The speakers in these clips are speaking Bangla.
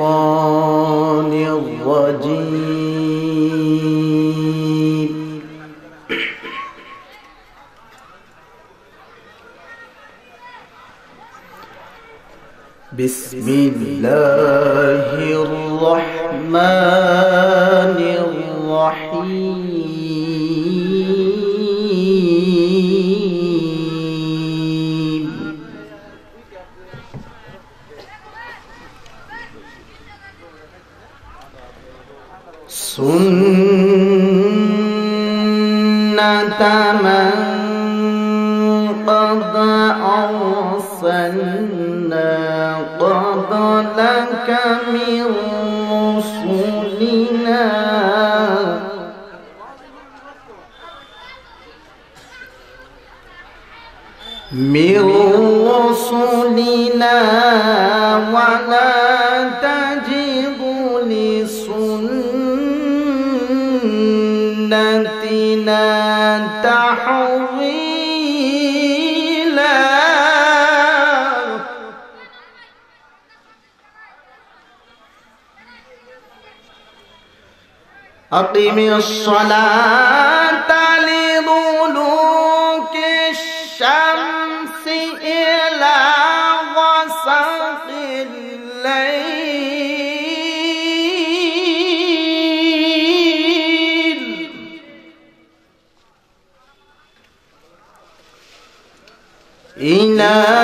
الشيطان أقم الصلاة لدلوك الشمس إلى غسق الليل إلى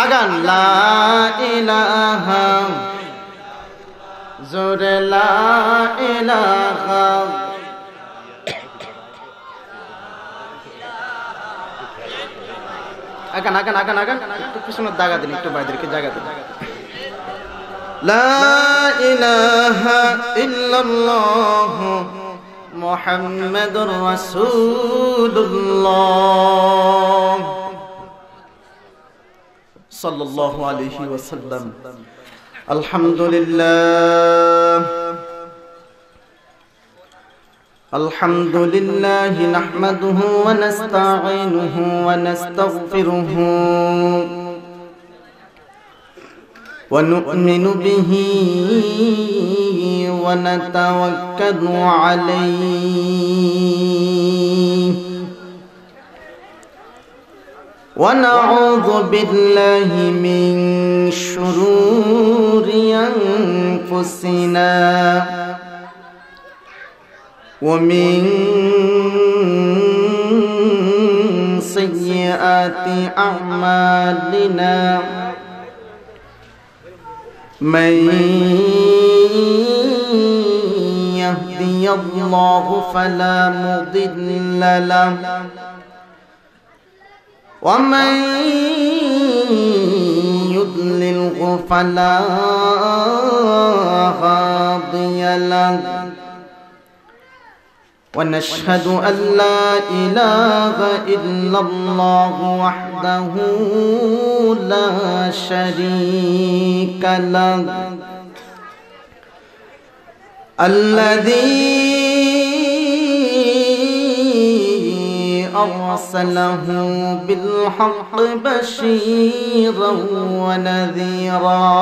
আগান লা ইলাহা জোরে লা আগান আগান আগান আগান একটু পিছনের দাগা দিন একটু বাইদেরকে জায়গা দিন লা ইলাহা ইল্লাল্লাহ মুহাম্মাদুর রাসূলুল্লাহ صلى الله عليه وسلم الحمد لله الحمد لله نحمده ونستعينه ونستغفره ونؤمن به ونتوكل عليه ونعوذ بالله من شرور أنفسنا ومن سيئات أعمالنا من يهدي الله فلا مضل له ومن يضلله فلا هادي له ونشهد أن لا إله إلا الله وحده لا شريك له الذي أرسله بالحق بشيرا ونذيرا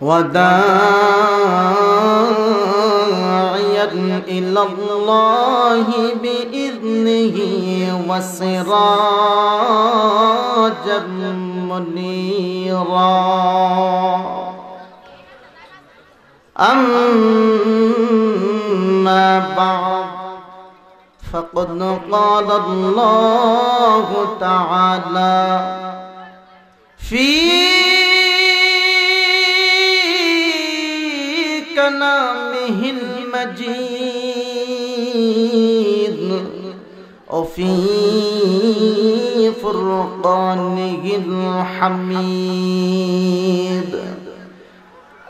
وداعيا إلى الله بإذنه وسراجا منيرا أما أما بعد فقد قال الله تعالى في كلامه المجيد وفي فرقانه الحميد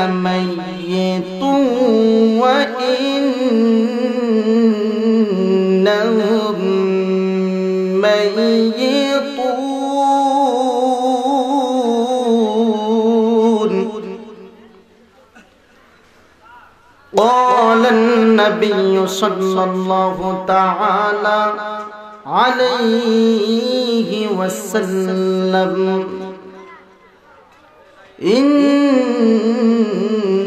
ميت وإنهم ميتون قال النبي صلى الله تعالى عليه وسلم إن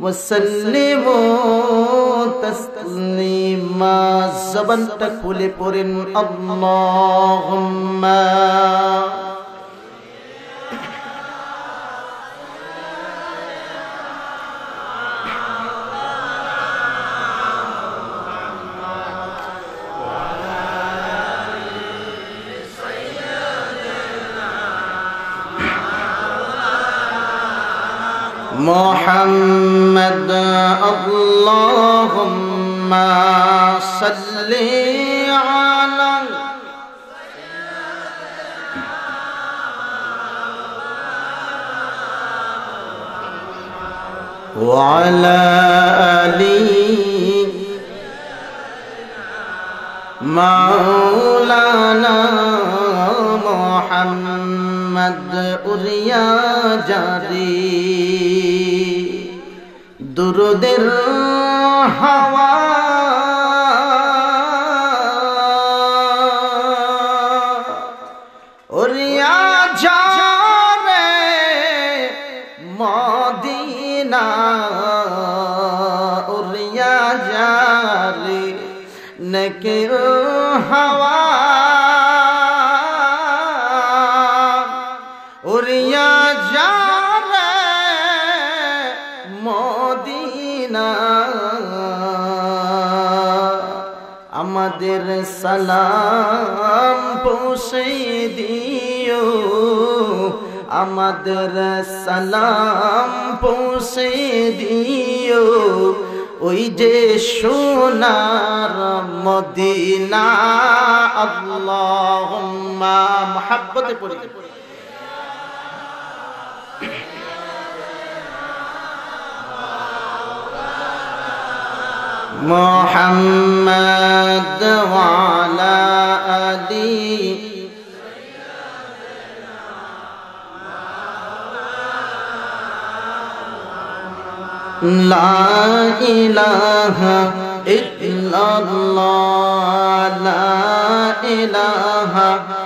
وسلموا تسليما زبن تكولي بورين اللهم محمد اللهم صل على وعلى آله مولانا محمد মদ উরিয়া জারি দুরুদের হাওয়া সালাম পৌঁছে দিও আমাদের সালাম পৌঁছে দিও ওই যে সোনার মদিনা আল্লাহ মহাব্বতে পড়ে محمد وعلى آله لا إله إلا الله لا إله إلا الله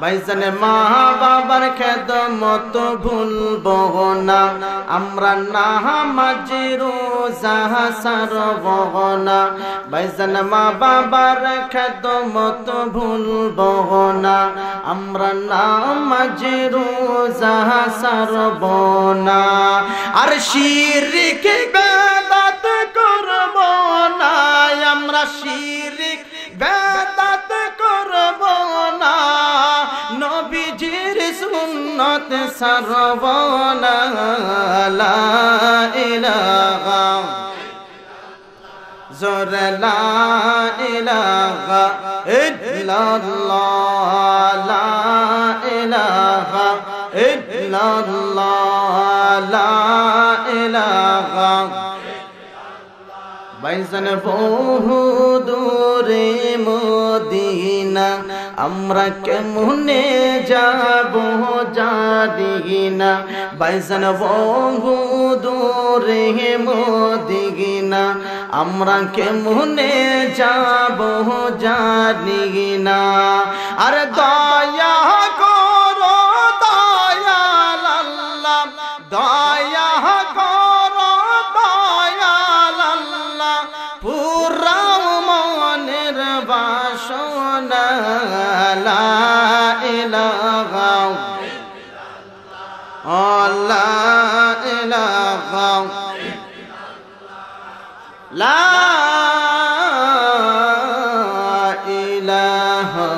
ভাইজানে মা বাবার খেদ খেদমত ভুলব না আমরা না মাজিরু যাহা সারব না ভাইজানে মা বাবার খেদ খেদমত ভুলব না আমরা না মাজিরু যাহা সারব না আর শিরিকে বেদাত করব না আমরা শির সুন্নত সর্বনা লা ইলাহা জোর লা ইলাহা ইল্লাল্লাহ লা ইলাহা ইল্লাল্লাহ লা ইলাহা বাইজন বহু দূরে মোর আমরা কেমনে যাব জানি না ভাই জানব দূরে রেpmodিনা আমরা কেমনে যাব জানি না আরে দايا দেখাও লা ইলাহা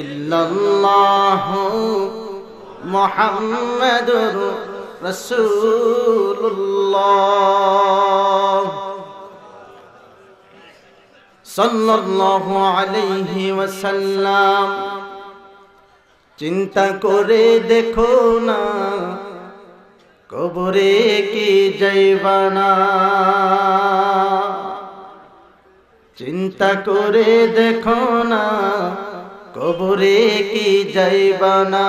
ইল্লাল্লাহ সাল্লাল্লাহু আলাইহি ওয়াসাল্লাম চিন্তা করে দেখো না কবরে কি যাইবানা চিন্তা করে দেখো না কবরে কি যাইবানা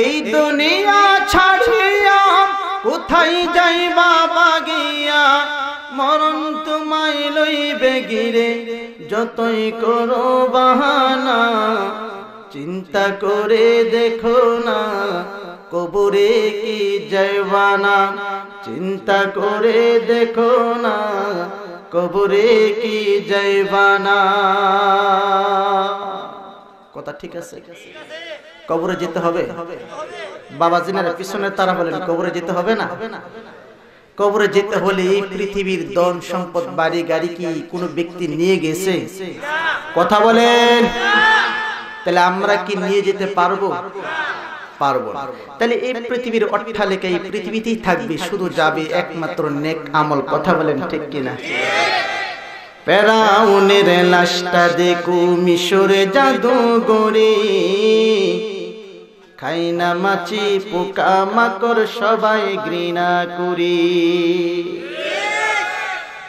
এই দুনিয়া ছাড়িয়া কোথায় যাইবা বাগিয়া মরণ তোমায় লইবে গিরে যতই করো বাহানা চিন্তা করে দেখো না কবরে কি জয়বানা চিন্তা করে দেখো না কবরে কি জয়বানা কথা ঠিক আছে কবরে যেতে হবে বাবা জিনার পিছনে তারা বলেন কবরে যেতে হবে না কবরে যেতে হলে এই পৃথিবীর ধন সম্পদ বাড়ি গাড়ি কি কোনো ব্যক্তি নিয়ে গেছে কথা বলেন তাহলে আমরা কি নিয়ে যেতে পারবো পারবো তাহলে এই পৃথিবীর অট্টালিকা এই পৃথিবীতেই থাকবে শুধু যাবে একমাত্র নেক আমল কথা বলেন ঠিক কিনা পেরাউনের লাশটা দেখু মিশরে জাদু গড়ে খাই না মাছি পোকা মাকর সবাই ঘৃণা করি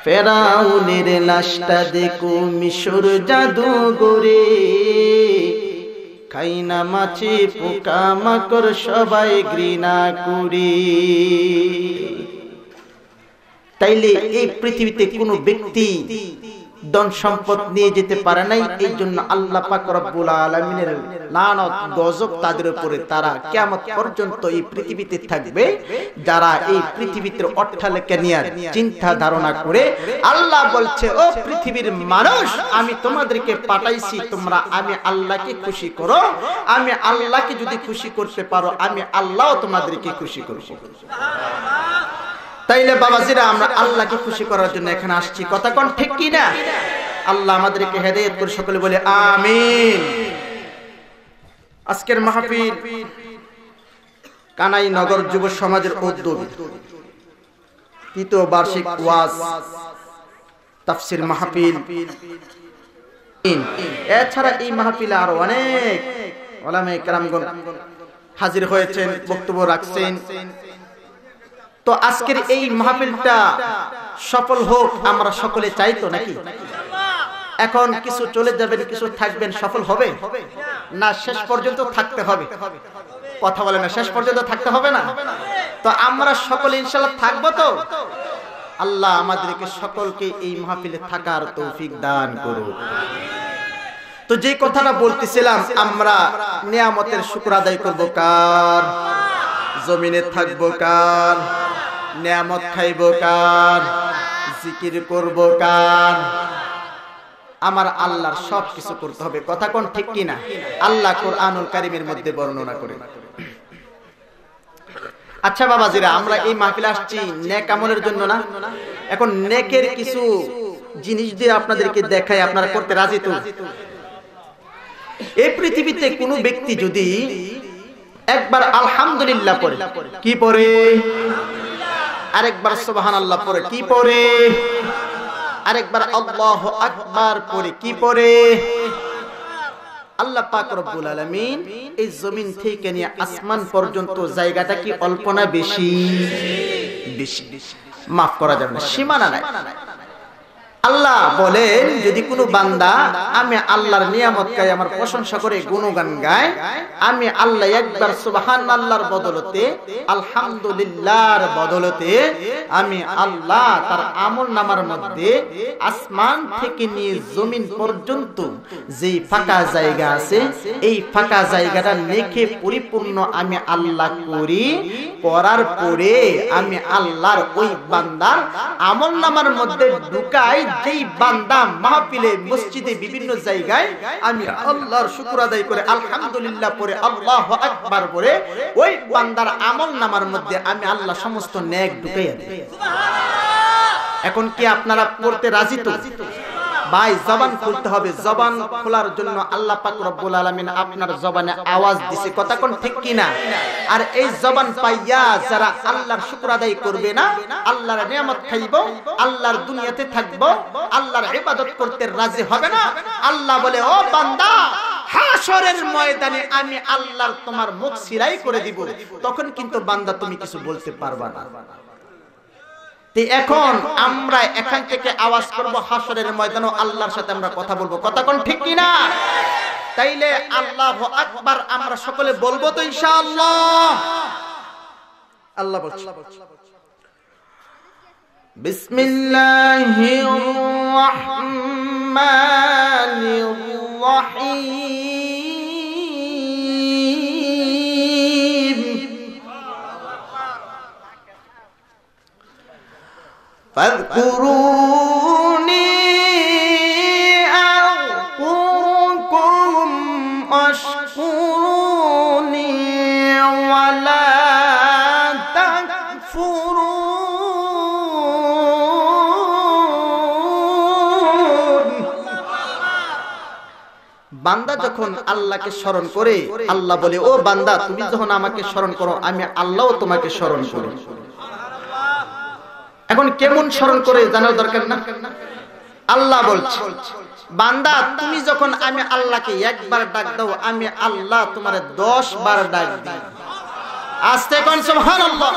ফেরাউনের লাশটা দেখু মিশর জাদু গড়ে খাইনা মাছি পোকা মাকর সবাই ঘৃণা করি তাইলে এই পৃথিবীতে কোনো ব্যক্তি ধন সম্পদ নিয়ে যেতে পারে নাই এই জন্য আল্লাহ পাক রব্বুল আলামিনের লানত গজব তাদের উপরে তারা কিয়ামত পর্যন্ত এই পৃথিবীতে থাকবে যারা এই পৃথিবীতে অট্টালিকা নিয়ে চিন্তা ধারণা করে আল্লাহ বলছে ও পৃথিবীর মানুষ আমি তোমাদেরকে পাঠাইছি তোমরা আমি আল্লাহকে খুশি করো আমি আল্লাহকে যদি খুশি করতে পারো আমি আল্লাহ তোমাদেরকে খুশি করব তাইলে বাবাজিরা আমরা আল্লাহকে খুশি করার জন্য এখানে আসছি কথা কোন ঠিক কি না আল্লাহ আমাদেরকে হেদায়েত করে সকলে বলে আমিন আজকের মাহফিল কানাই নগর যুব সমাজের উদ্যোগ তৃতীয় বার্ষিক ওয়াজ তাফসির মাহফিল এছাড়া এই মাহফিলে আরো অনেক ওলামে কেরামগণ হাজির হয়েছেন বক্তব্য রাখছেন তো আজকের এই মাহফিলটা সফল হোক আমরা সকলে চাইতো নাকি এখন কিছু চলে যাবেন কিছু থাকবেন সফল হবে না শেষ পর্যন্ত থাকতে হবে কথা বলে না শেষ পর্যন্ত থাকতে হবে না তো আমরা সকলে ইনশাল্লাহ থাকবো তো আল্লাহ আমাদেরকে সকলকে এই মাহফিলে থাকার তৌফিক দান করুন তো যে কথাটা বলতেছিলাম আমরা নিয়ামতের শুক্র আদায় করবো কার জমিনে থাকবো কার নিয়ামত খাইব কার জিকির করব কার আমার আল্লাহর সব কিছু করতে হবে কথা কোন ঠিক কিনা আল্লাহ কোরআনুল কারিমের মধ্যে বর্ণনা করে আচ্ছা বাবাজিরা আমরা এই মাহফিলে আসছি নেক আমলের জন্য না এখন নেকের কিছু জিনিস দিয়ে আপনাদেরকে দেখায় আপনারা করতে রাজি তো এই পৃথিবীতে কোনো ব্যক্তি যদি একবার আলহামদুলিল্লাহ পড়ে কি পড়ে আরেকবার সোবাহান আল্লাহ পরে কি পরে আরেকবার আল্লাহ আকবার পরে কি পরে আল্লাহ পাক রব্বুল আলামিন এই জমিন থেকে নিয়ে আসমান পর্যন্ত জায়গাটা কি অল্পনা না বেশি বেশি মাফ করা যাবে না সীমানা নাই আল্লাহ বলেন যদি কোনো বান্দা আমি আল্লাহর নিয়ামত গাই আমার প্রশংসা করে গুণগান গায় আমি আল্লাহ একবার সুবাহান আল্লাহর বদলতে আলহামদুলিল্লাহর বদলতে আমি আল্লাহ তার আমল নামার মধ্যে আসমান থেকে নিয়ে জমিন পর্যন্ত যে ফাঁকা জায়গা আছে এই ফাঁকা জায়গাটা নেখে পরিপূর্ণ আমি আল্লাহ করি করার পরে আমি আল্লাহর ওই বান্দার আমল নামার মধ্যে ঢুকাই যেই বান্দা মাহফিলে মসজিদে বিভিন্ন জায়গায় আমি আল্লাহর শুকুর আদায় করে আলহামদুলিল্লাহ পরে আল্লাহ আকবার পরে ওই বান্দার আমল নামার মধ্যে আমি আল্লাহ সমস্ত ন্যাক ঢুকাইয়া দিই এখন কি আপনারা পড়তে রাজি তো ভাই জবান খুলতে হবে জবান খোলার জন্য আল্লাহ পাক রব্বুল আলামিন আপনার জবানে আওয়াজ দিছে কথা কোন ঠিক কিনা আর এই জবান পাইয়া যারা আল্লাহর শুকর আদায় করবে না আল্লাহর নিয়ামত খাইব আল্লাহর দুনিয়াতে থাকব আল্লাহর ইবাদত করতে রাজি হবে না আল্লাহ বলে ও বান্দা হাসরের ময়দানে আমি আল্লাহর তোমার মুখ সিরাই করে দিব তখন কিন্তু বান্দা তুমি কিছু বলতে পারবা না এখন আমরা এখান থেকে আওয়াজ করবো হাসরের ময়দানে আল্লাহর সাথে আমরা কথা বলবো কথা কোন ঠিক কিনা তাইলে আল্লাহ আকবার আমরা সকলে বলবো তো ইনশাআল্লাহ আল্লাহ বলছি বিসমিল্লাহির রহমানির রহিম فاذكروني أذكركم واشكروني ولا বান্দা যখন আল্লাহকে স্মরণ করে আল্লাহ বলে ও বান্দা তুমি যখন আমাকে স্মরণ করো আমি আল্লাহও তোমাকে স্মরণ করি এখন কেমন স্মরণ করে জানার দরকার না আল্লাহ বলছে বান্দা তুমি যখন আমি আল্লাহকে একবার ডাক দাও আমি আল্লাহ তোমার দশ বার ডাক দিই আস্তে কোন সুবহানাল্লাহ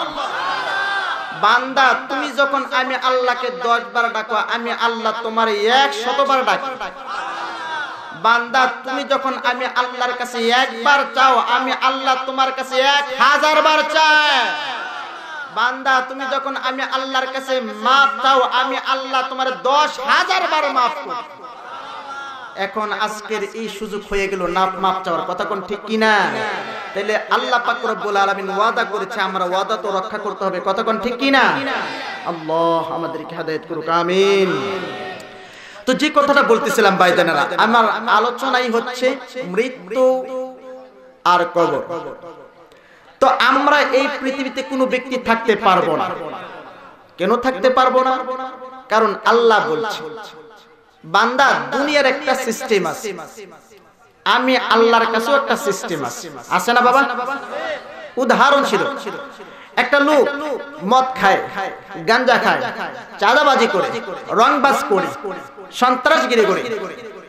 বান্দা তুমি যখন আমি আল্লাহকে দশ বার ডাকো আমি আল্লাহ তোমার এক শতবার ডাকি বান্দা তুমি যখন আমি আল্লাহর কাছে একবার চাও আমি আল্লাহ তোমার কাছে এক হাজার বার চাই বান্দা তুমি যখন আমি আল্লাহর কাছে মাফ চাও আমি আল্লাহ তোমার দশ হাজার বার মাফ করব এখন আজকের এই সুযোগ হয়ে গেল নাপ মাফ চাওয়ার কথা কোন ঠিক কিনা তাহলে আল্লাহ পাক রব্বুল আলামিন ওয়াদা করেছে আমরা ওয়াদা তো রক্ষা করতে হবে কথা কোন ঠিক কিনা আল্লাহ আমাদেরকে হেদায়েত করুক আমিন তো যে কথাটা বলতেছিলাম বাইদানারা আমার আলোচনাই হচ্ছে মৃত্যু আর কবর তো আমরা এই পৃথিবীতে কোনো ব্যক্তি থাকতে পারবো না কেন থাকতে পারবো না কারণ আল্লাহ বলছে বান্দা দুনিয়ার একটা সিস্টেম আছে আমি আল্লাহর কাছেও একটা সিস্টেম আছে আছে না বাবা উদাহরণ ছিল একটা লোক মদ খায় গাঞ্জা খায় চাঁদাবাজি করে রংবাজ করে সন্ত্রাসগিরি করে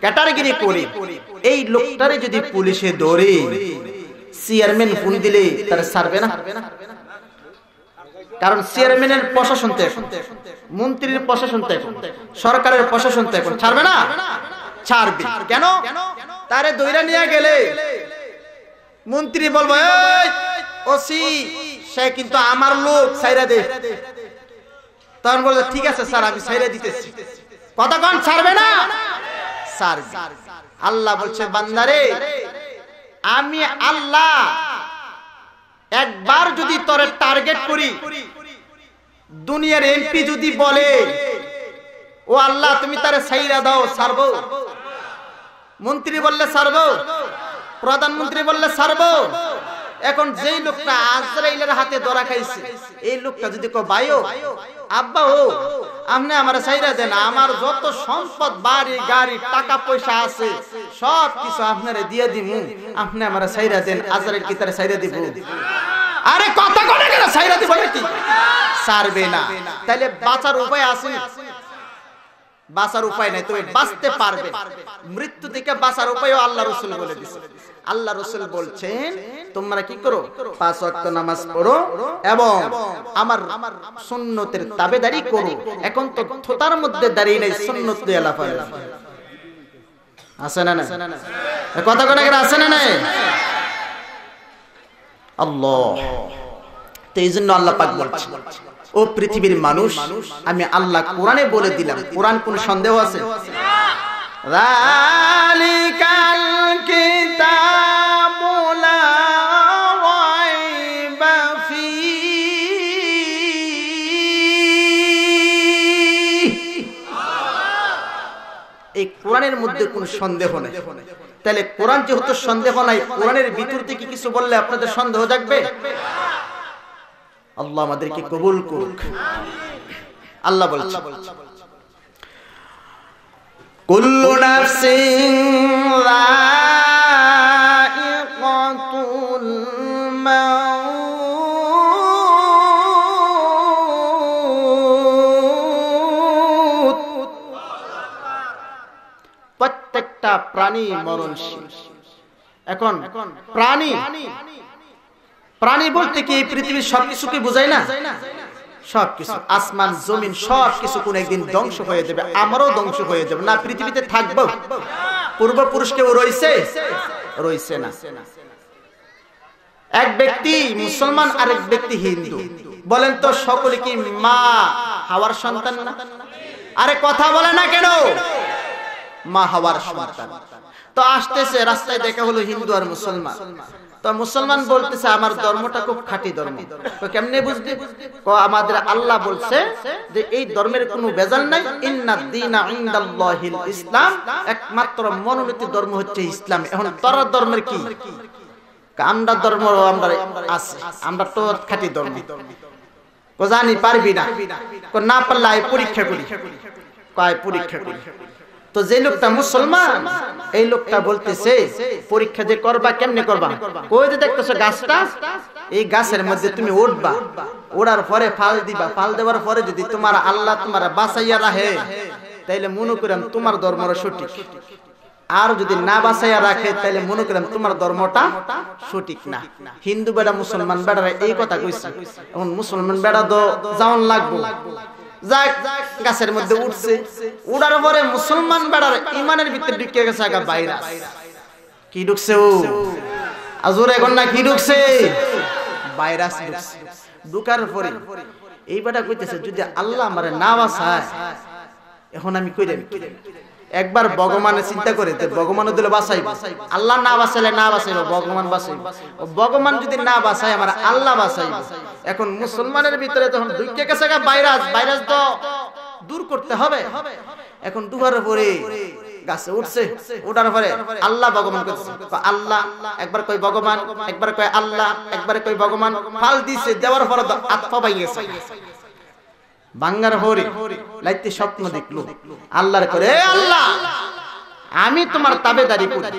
ক্যাটারগিরি করে এই লোকটারে যদি পুলিশে ধরে চেয়ারম্যান ফোন দিলে তারা সারবে না কারণ চেয়ারম্যানের প্রশাসন তো এখন মন্ত্রীর প্রশাসন তো এখন সরকারের প্রশাসন তো এখন ছাড়বে না ছাড়বে কেন তারে দৈরা নিয়ে গেলে মন্ত্রী বলবো ওসি সে কিন্তু আমার লোক সাইরা দে তখন বলবে ঠিক আছে স্যার আমি সাইরা দিতেছি কতক্ষণ ছাড়বে না স্যার আল্লাহ বলছে বান্দারে আমি আল্লাহ একবার যদি তরে টার্গেট করি দুনিয়ার এমপি যদি বলে ও আল্লাহ তুমি তারে সাইরা দাও সারব মন্ত্রী বললে সারব প্রধানমন্ত্রী বললে সারব এখন যেই লোকটা আজরাইলের হাতে ধরা খাইছে এই লোকটা যদি কো ভাই ও আব্বা ও আপনি আমার চাইরা দেন আমার যত সম্পদ বাড়ি গাড়ি টাকা পয়সা আছে সব কিছু আপনারে দিয়ে দিব আপনি আমার চাইরা দেন আজরাইল কি তারে চাইরা দিব আরে কথা কোনে কেন চাইরা দিব নাকি সারবে না তাহলে বাঁচার উপায় আছে বাঁচার উপায় নাই তুমি বাঁচতে পারবে মৃত্যু থেকে বাঁচার উপায়ও আল্লাহ রসুল বলে দিছে আল্লাহ রসুল বলছেন তোমরা কি করো পাঁচ ওয়াক্ত নামাজ পড়ো এবং আমার আমার সুন্নতের তাবেদারি করো এখন তো থোতার মধ্যে দাঁড়িয়ে নেই সুন্নত আছে না না কথা আছে না নাই আল্লাহ এই জন্য আল্লাহ পাক বলছে ও পৃথিবীর মানুষ আমি আল্লাহ কোরআনে বলে দিলাম কোরআন কোন সন্দেহ আছে ذلك الكتاب لا ريب فيه এই কোরআনের মধ্যে কোনো সন্দেহ নেই তাহলে কোরআন যেহেতু সন্দেহ নাই কোরআনের ভিতর থেকে কিছু বললে আপনাদের সন্দেহ থাকবে আল্লাহ আমাদেরকে কবুল করুক আল্লাহ বলছে কুল্লু নাফসিং যায়িকাতুল মাউত প্রত্যেকটা প্রাণী মরণশীল এখন প্রাণী প্রাণী বলতে কি এই পৃথিবীর সবকিছুকে বোঝায় না সবকিছু আসমান জমিন সবকিছু কোন একদিন ধ্বংস হয়ে যাবে আমারও ধ্বংস হয়ে যাবে না পৃথিবীতে থাকবো পূর্বপুরুষ কেউ রয়েছে রয়েছে না এক ব্যক্তি মুসলমান আর এক ব্যক্তি হিন্দু বলেন তো সকলে কি মা হাওয়ার সন্তান না আরে কথা বলে না কেন মা হাওয়ার সন্তান তো আসতেছে রাস্তায় দেখা হলো হিন্দু আর মুসলমান তো মুসলমান বলতেছে আমার ধর্মটা খুব খাটি ধর্ম কেমনে বুঝতে আমাদের আল্লাহ বলছে যে এই ধর্মের কোনো বেজাল নাই ইসলাম একমাত্র মনোনীত ধর্ম হচ্ছে ইসলাম এখন তোর ধর্মের কি আমরা ধর্ম আমরা আছে আমরা তো খাঁটি ধর্ম জানি পারবি না না পারলে পরীক্ষা করি কয় পরীক্ষা করি তো যে লোকটা মুসলমান এই লোকটা বলতেছে পরীক্ষা যে করবা কেমনে করবা ওই যে দেখতেছো গাছটা এই গাছের মধ্যে তুমি উঠবা ওড়ার পরে ফাল দিবা ফাল দেওয়ার পরে যদি তোমার আল্লাহ তোমার বাঁচাইয়া রাখে তাইলে মনে করেন তোমার ধর্মরা সঠিক আর যদি না বাঁচাইয়া রাখে তাহলে মনে করেন তোমার ধর্মটা সঠিক না হিন্দু বেড়া মুসলমান বেড়ারা এই কথা কইছে এখন মুসলমান বেড়া তো যাওন লাগবো যাক গাছের মধ্যে উঠছে উড়ার পরে মুসলমান বেড়ার ইমানের ভিতরে ঢুকে গেছে আগা ভাইরাস কি ঢুকছে ও আজুর এখন না কি ঢুকছে ভাইরাস ঢুকছে ঢুকার পরে এই বেটা কইতেছে যদি আল্লাহ আমারে না বাসায় এখন আমি কই যাবি একবার ভগবানের চিন্তা করে ভগবান দিলে বাসাই আল্লাহ না বাঁচাইলে না বাঁচাইব ভগবান বাঁচাইব ভগবান যদি না বাসাই আমার আল্লাহ বাসাই এখন মুসলমানের ভিতরে তখন দুই কেকা ভাইরাস ভাইরাস তো দূর করতে হবে এখন দুবার পরে গাছে উঠছে উঠার পরে আল্লাহ ভগবান আল্লাহ একবার কই ভগবান একবার কয় আল্লাহ একবার কই ভগবান ফাল দিছে দেওয়ার পরে আত্মা পাই গেছে বাঙ্গার হরে লাইতে স্বপ্ন দেখলো আল্লাহর করে আল্লাহ আমি তোমার তাবেদারি করি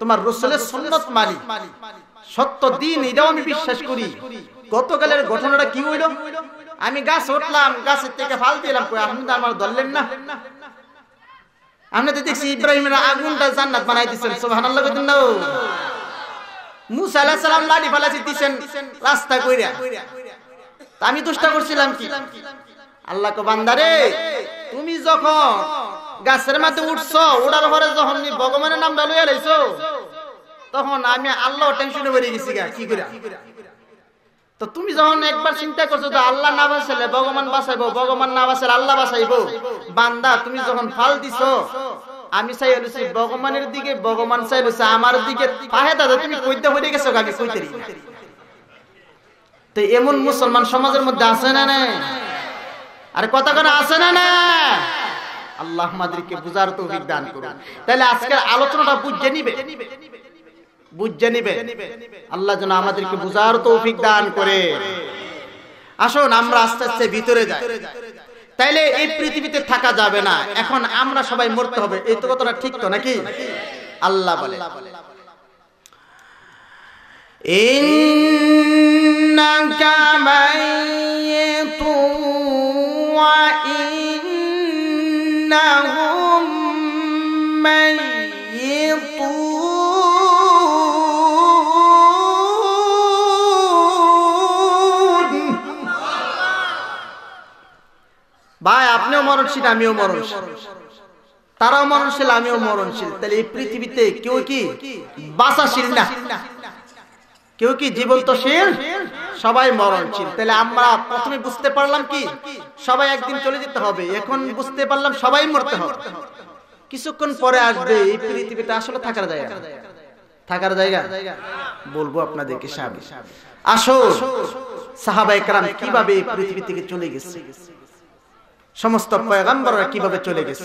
তোমার রসুলের সুন্নত মানি সত্য দিন এটাও আমি বিশ্বাস করি গতকালের ঘটনাটা কি হইল আমি গাছ উঠলাম গাছের থেকে ফাল দিলাম আপনি তো আমার ধরলেন না আমরা তো দেখছি ইব্রাহিমের আগুনটা জান্নাত বানাই দিচ্ছেন সুবহানাল্লাহ কইতেন না মুসা আলাইহিস সালাম লাড়ি ফালাছি দিছেন রাস্তা কইরা আমি দুষ্টা করছিলাম কি আল্লাহ কো বান্দারে তুমি যখন গাছের মাঝে উঠছো উড়ার পরে যখন ভগবানের নাম লইয়া লাইছো তখন আমি আল্লাহ টেনশনে বেরিয়ে গেছি গা কি করে তো তুমি যখন একবার চিন্তা করছো আল্লাহ না বাঁচালে ভগবান বাঁচাইবো ভগবান না বাঁচালে আল্লাহ বাঁচাইবো বান্দা তুমি যখন ফাল দিছো আমি চাই হলুছি ভগবানের দিকে ভগবান চাই হলুছে আমার দিকে পাহে দাদা তুমি কইতে হয়ে গেছো আমি কইতে তো এমন মুসলমান সমাজের মধ্যে আছে না না আর কতক্ষণ আছে না না আল্লাহ আমাদেরকে বুঝার তো দান করুন তাহলে আজকের আলোচনাটা বুঝে নিবে বুঝে নিবে আল্লাহ যেন আমাদেরকে বুঝার তো দান করে আসুন আমরা আস্তে আস্তে ভিতরে যাই তাইলে এই পৃথিবীতে থাকা যাবে না এখন আমরা সবাই মরতে হবে এই তো কথাটা ঠিক তো নাকি আল্লাহ বলে ইন্নাকা মাই ভাই আপনিও মরণশীল আমিও মরণশীল তারাও মরণশীল আমিও মরণশীল তাহলে এই পৃথিবীতে কেউ কি বাঁচাশীল না কেউ কি জীবন্ত শেষ সবাই মরণশীল তাহলে আমরা প্রথমে বুঝতে পারলাম কি সবাই একদিন চলে যেতে হবে এখন বুঝতে পারলাম সবাই মরতে হবে কিছুক্ষণ পরে আসবে এই পৃথিবীটা আসলে থাকার জায়গা থাকার জায়গা বলবো আপনাদেরকে সাবি আসো সাহাবাই একরাম কিভাবে এই পৃথিবী থেকে চলে গেছে সমস্ত পয়গাম্বররা কিভাবে চলে গেছে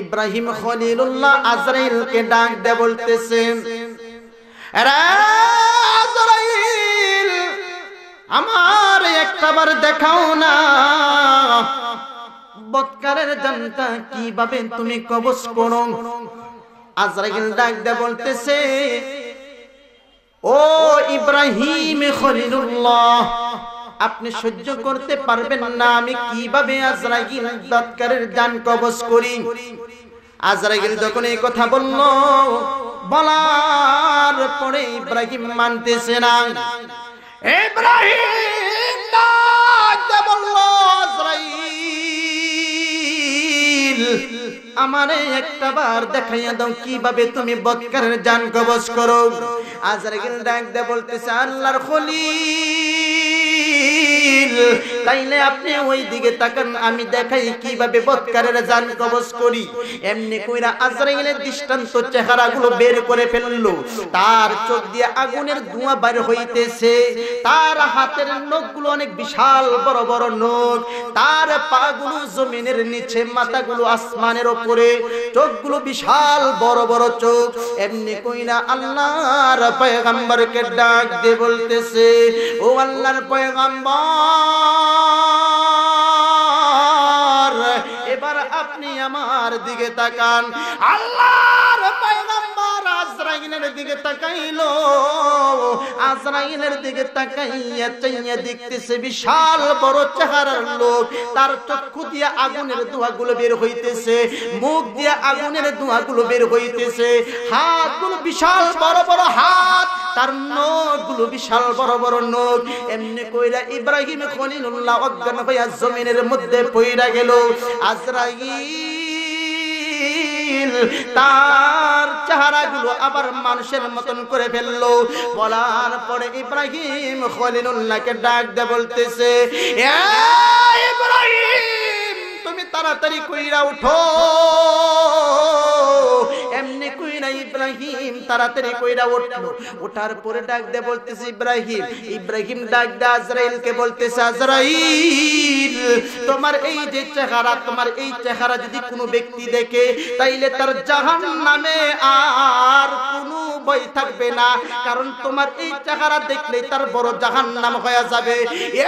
ইব্রাহিম খলিলুল্লাহ আজরাইলকে ডাক দে বলতেছেন আজরাইল আমার একটাবার দেখাও না বৎকারের জানতা কিভাবে তুমি কবজ করো আজরাইল ডাক দে বলতেছে ও ইব্রাহিম খলিলুল্লাহ আপনি সহ্য করতে পারবেন না আমি কিভাবে আজরাইল দৎকারের যান কবজ করি আজরাইল যখন এই কথা বলল বলার পরে ইব্রাহিম মানতেছে না ইব্রাহিম না আমারে একটা বার দেখাইয়া দাও কিভাবে তুমি বৎকারের জান কবজ করো আজরাইল ডাক দে বলতেছে আল্লাহর খলি তাইলে আপনি ওই দিকে তাকান আমি দেখাই কিভাবে বৎকারের জান কবজ করি এমনি কইরা আজরাইলের দৃষ্টান্ত চেহারাগুলো বের করে ফেললো তার চোখ দিয়ে আগুনের ধোঁয়া বের হইতেছে তার হাতের নখগুলো অনেক বিশাল বড় বড় নখ তার পাগুলো জমিনের নিচে মাথাগুলো আসমানের ওপর করে চোখগুলো বিশাল বড় বড় চোখ এমনি না আল্লাহর পয়গাম্বরকে ডাক দিয়ে বলতেছে ও আল্লাহর পয়গাম্বর এবার আপনি আমার দিকে তাকান আল্লাহর পয়গাম্বর আজরাইলের দিকে তাকাইল আজরাইলের দিকে তাকাইয়া চাইয়া দেখতেছে বিশাল বড় চেহারার লোক তার চক্ষু দিয়ে আগুনের দোয়া গুলো বের হইতেছে মুখ দিয়ে আগুনের দোয়া গুলো বের হইতেছে হাত গুলো বিশাল বড় বড় হাত তার নখ গুলো বিশাল বড় বড় নখ এমনি কইরা ইব্রাহিম খলিলুল্লাহ অজ্ঞান হইয়া জমিনের মধ্যে পইরা গেল আজরাইল তার চেহারাগুলো আবার মানুষের মতন করে ফেললো বলার পরে ইব্রাহিম খলিলুল্লাহকে ডাক দে বলতেছে ইব্রাহিম তুমি তাড়াতাড়ি কইরা উঠো এমনি কইরা ইব্রাহিম তাড়াতাড়ি কইরা উঠলো ওঠার পরে ডাক দে বলতেছে ইব্রাহিম ইব্রাহিম ডাক দে আজরাইল কে বলতেছে আজরাইল তোমার এই যে চেহারা তোমার এই চেহারা যদি কোনো ব্যক্তি দেখে তাইলে তার জাহান নামে আর কোনো ভয় থাকবে না কারণ তোমার এই চেহারা দেখলেই তার বড় জাহান নাম হয়ে যাবে এ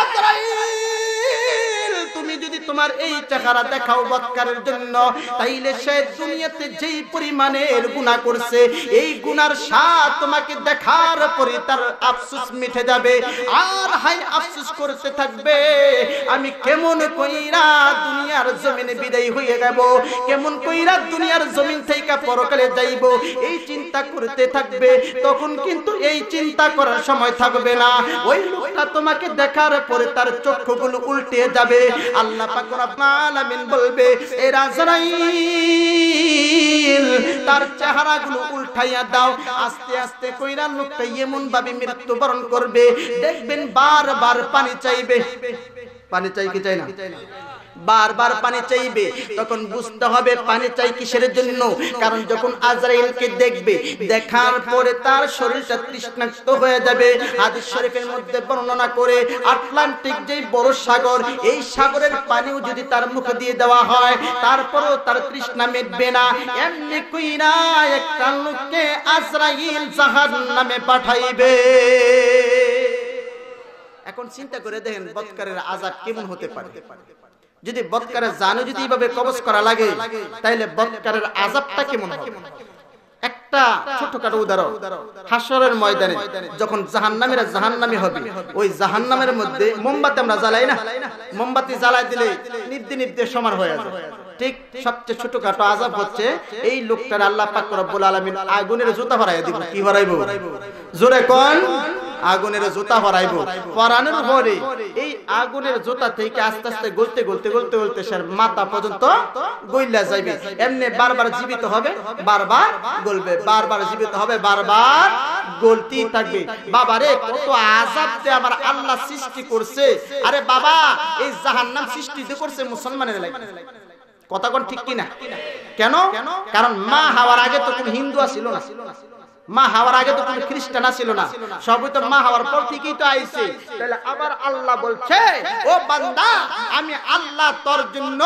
আজরাইল তুমি যদি তোমার এই চেহারা দেখাও বৎকারের জন্য তাইলে সে দুনিয়াতে যেই পরিমাণের গুণা করছে এই গুনার স্বাদ তোমাকে দেখার পরে তার আফসুস মিঠে যাবে আর হাই আফসুস করতে থাকবে আমি কেমন কইরা দুনিয়ার জমিনে বিদায় হয়ে যাব কেমন কইরা দুনিয়ার জমিন থেকে পরকালে যাইব এই চিন্তা করতে থাকবে তখন কিন্তু এই চিন্তা করার সময় থাকবে না ওই লোকটা তোমাকে দেখার পরে তার চক্ষুগুলো উল্টে যাবে আল্লাহ পাক রব্বুল তার চেহারাগুলো উল্টাইয়া আস্তে আস্তে কইরা লোকটা এমন ভাবে মৃত্যুবরণ করবে দেখবেন বারবার পানি চাইবে পানি চাই কি চাই না বারবার পানি চাইবে তখন বুঝতে হবে পানি চাই কিসের জন্য কারণ যখন আজরাইলকে দেখবে দেখার পরে তার শরীরটা তৃষ্ণাক্ত হয়ে যাবে হাদিস শরীফের মধ্যে বর্ণনা করে আটলান্টিক যে বড় সাগর এই সাগরের পানিও যদি তার মুখে দিয়ে দেওয়া হয় তারপরও তার তৃষ্ণা মিটবে না এমনি না একটা লোককে আজরাইল জাহান নামে পাঠাইবে এখন চিন্তা করে দেখেন বৎকারের আজাদ কেমন হতে পারে যদি বৎকারের জানু যদি এইভাবে কবজ করা লাগে তাইলে বৎকারের আজাবটা কেমন হবে একটা ছোটখাটো উদাহরণ হাসরের ময়দানে যখন জাহান্নামীরা জাহান্নামী হবে ওই জাহান্নামের মধ্যে মোমবাতি আমরা জ্বালাই না মোমবাতি জ্বালাই দিলে নির্দি নির্দে সমান হয়ে যাবে ঠিক সবচেয়ে ছোটখাটো আজাব হচ্ছে এই লোকটার আল্লাহ পাক রব্বুল আলামিন আগুনের জুতা ভরাই দিব কি ভরাইব জোরে কোন আগুনের জোতা হরাইব পরানোর পরে এই আগুনের জোতা থেকে আস্তে আস্তে গলতে গলতে গলতে গলতে সে মাথা পর্যন্ত গইলা যাইবে এমনি বারবার জীবিত হবে বারবার গলবে বারবার জীবিত হবে বারবার গলতেই থাকবে বাবা রে কত আজাব আমার আল্লাহ সৃষ্টি করছে আরে বাবা এই জাহান্নাম সৃষ্টি করছে মুসলমানের লাগে কথা কোন ঠিক কিনা কেন কারণ মা হওয়ার আগে তো তুমি হিন্দু আসিল না মা হওয়ার আগে তো কোনো খ্রিস্টানা ছিল না সবই তো মা হওয়ার পর থেকেই তো আইছে তাহলে আবার আল্লাহ বলছে ও বান্দা আমি আল্লাহ তোর জন্য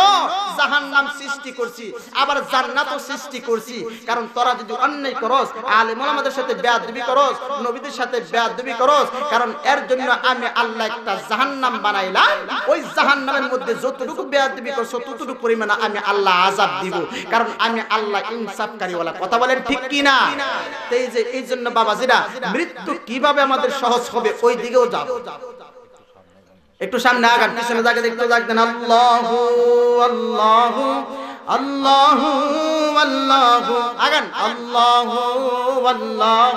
জাহান্নাম সৃষ্টি করছি আবার জান্নাতও সৃষ্টি করছি কারণ তোরা যদি অন্যায় করস আলেম ওলামাদের সাথে বেয়াদবি করস নবীদের সাথে বেয়াদবি করস কারণ এর জন্য আমি আল্লাহ একটা জাহান্নাম বানাইলাম ওই জাহান্নামের মধ্যে যতটুকু বেয়াদবি করছো ততটুকু পরিমাণে আমি আল্লাহ আযাব দিব কারণ আমি আল্লাহ ইনসাফকারী ওয়ালা কথা বলেন ঠিক কিনা না যে এই জন্য মৃত্যু কিভাবে আমাদের সহজ হবে ওই দিকেও যাব একটু সামনে আগান পিছনে দেখতে আল্লাহ আল্লাহ আল্লাহ আল্লাহ আগান আল্লাহ আল্লাহ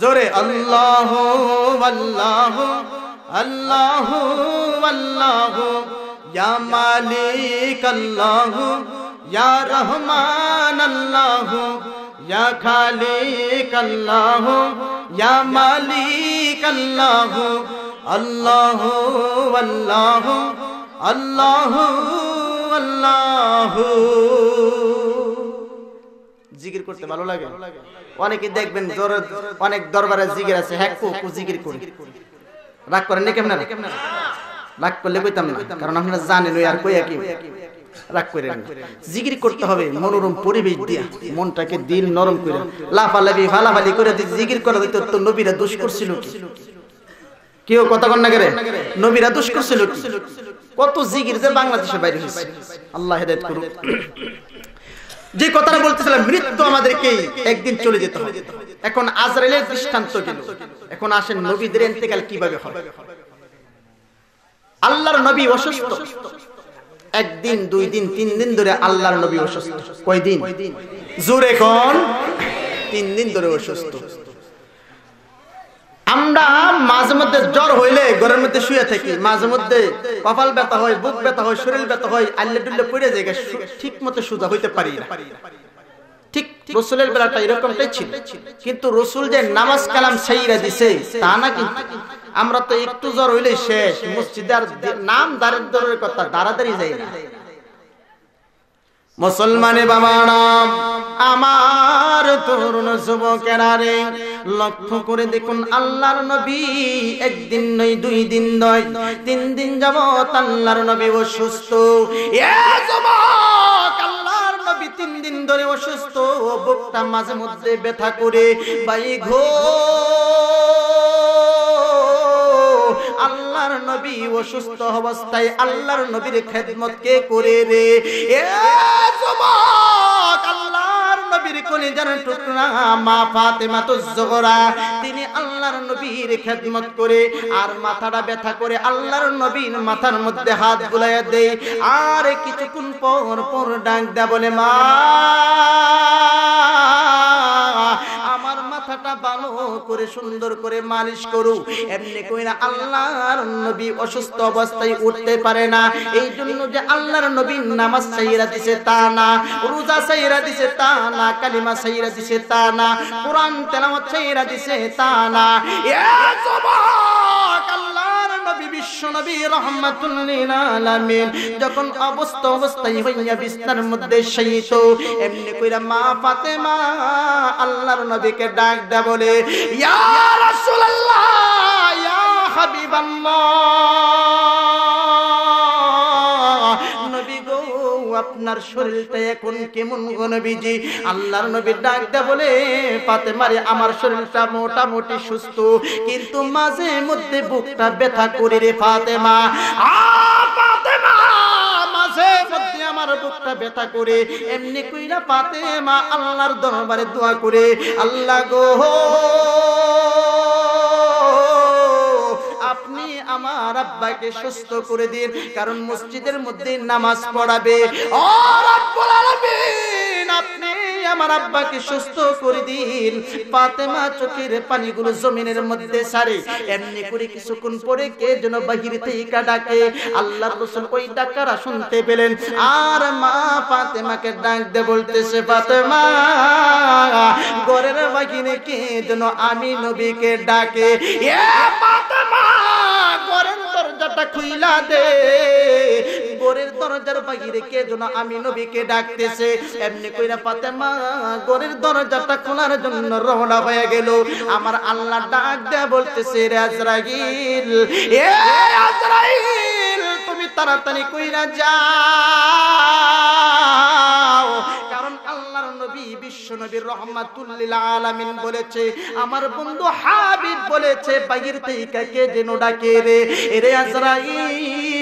জোরে আল্লাহ আল্লাহ আল্লাহ আল্লাহ ইয়া মালিক আল্লাহ ইয়া रहमान আল্লাহু ইয়া খালিক আল্লাহু ইয়া মালিক আল্লাহু আল্লাহু আল্লাহু জিকির করতে ভালো লাগে অনেকে দেখবেন জোরে অনেক দরবারে জিকির আছে হাক্কু জিকির করে লাগ করে নাকি কেমন না লাগ করে কইতাম না কারণ আমরা জানি লই আর কই কি রাগ করে জিগির করতে হবে মনোরম পরিবেশ দিয়া মনটাকে দিল নরম করে লাফালাফি ফালাফালি করে জিগির করা দিতে তো নবীরা দোষ করছিল কি কেউ কথা কন্যা করে নবীরা দোষ করছিল কি কত জিগির যে বাংলাদেশে বাইরে হয়েছে আল্লাহ হেদায়ত করুক যে কথাটা বলতেছিলাম মৃত্যু আমাদেরকে একদিন চলে যেতে হবে এখন আজরাইলের দৃষ্টান্ত গেল এখন আসেন নবীদের এন্তেকাল কিভাবে হবে আল্লাহর নবী অসুস্থ একদিন দুই দিন তিন দিন ধরে আল্লাহর নবী অসুস্থ কয় দিন জোর এখন তিন দিন ধরে অসুস্থ আমরা মাঝে মধ্যে জ্বর হইলে ঘরের মধ্যে শুয়ে থাকি মাঝে মধ্যে কপাল ব্যথা হয় বুক ব্যথা হয় শরীর ব্যথা হয় আল্লাহ ঠিক মতো সোজা হইতে পারি না ঠিক রসুলের বেলাটা এরকমটাই ছিল কিন্তু রসুল যে নামাজ কালাম সাইরা দিছে তা না কিন্তু আমরা তো একটু জ্বর হইলে শেষ মসজিদে আর নাম দারিদ্রের কথা দাঁড়াতাড়ি যাই না মুসলমানে বাবা নাম আমার তরুণ যুবকেরা রে লক্ষ্য করে দেখুন আল্লাহর নবী একদিন নয় দুই দিন নয় তিন দিন যাবত আল্লাহর নবী অসুস্থ এ দিন ধরে অসুস্থ বুকটা মাঝে মধ্যে ব্যথা করে বাই ঘ আল্লাহর নবী অসুস্থ অবস্থায় আল্লাহর নবীর খেদমত কে করে রে এ জমা কলিজার টুকরা মা ফাতেমা তো জোহরা তিনি আল্লাহর নবীর খেদমত করে আর মাথাটা ব্যথা করে আল্লাহর নবীর মাথার মধ্যে হাত বুলাইয়া দেয় আর কিছুক্ষণ পর পর ডাক দেয়া বলে মা আমার মাথাটা ভালো করে সুন্দর করে মালিশ করু এমনি কই না আল্লাহর নবী অসুস্থ অবস্থায় উঠতে পারে না এই জন্য যে আল্লাহর নবী নামাজ সাইরা দিছে তা না রোজা সাইরা দিছে তা না কালিমা সাইরা দিছে তা না কোরআন তেলাওয়াত সাইরা দিছে তা না এ জবাক আল্লাহ নবী বিশ্ব নবী রহমাতুল্লিল আলামিন যখন অবস্থা অবস্থায় হইয়া বিস্তার মধ্যে শয়িত এমনি কইরা মা ফাতেমা আল্লাহর নবীকে ডাক দে বলে ইয়া রাসূলুল্লাহ ইয়া হাবিবাল্লাহ আপনার শরীরটা এখন কেমন গো আল্লাহর নবীর ডাক বলে পাতে মারে আমার শরীরটা মোটামুটি সুস্থ কিন্তু মাঝে মধ্যে বুকটা ব্যথা করে রে ফাতেমা মা মাঝে মধ্যে আমার বুকটা ব্যথা করে এমনি কইরা ফাতেমা আল্লাহর দরবারে দোয়া করে আল্লাহ গো আপনি আমার আব্বাকে সুস্থ করে দিন কারণ মসজিদের মধ্যে নামাজ পড়াবে আপনি আমার আব্বাকে সুস্থ করে দিন পাতেমা চোখের পানিগুলো জমিনের মধ্যে সারে এমনি করে কিছুক্ষণ পরে কে যেন বাহির থেকে ডাকে আল্লাহ রসুল ওই ডাকারা শুনতে পেলেন আর মা পাতেমাকে ডাক দে বলতেছে পাতেমা ঘরের বাহিনে কে যেন আমি নবীকে ডাকে এ পাতেমা ঘরের দরজাটা খুইলা দে গোরের দরজার বাহিরে কে যেন আমি নবীকে ডাকতেছে এমনি কইরা ফাতেমা গরের দরজাটা খোলার জন্য রওনা হয়ে গেল আমার আল্লাহ ডাক দেয়া বলতেছে রে এ আজরাইল তুমি তাড়াতাড়ি কইরা যাও কারণ নবী আলামিন বলেছে আমার বন্ধু হাবিব বলেছে বাইর যেন ডাকে রে রে আজরাইল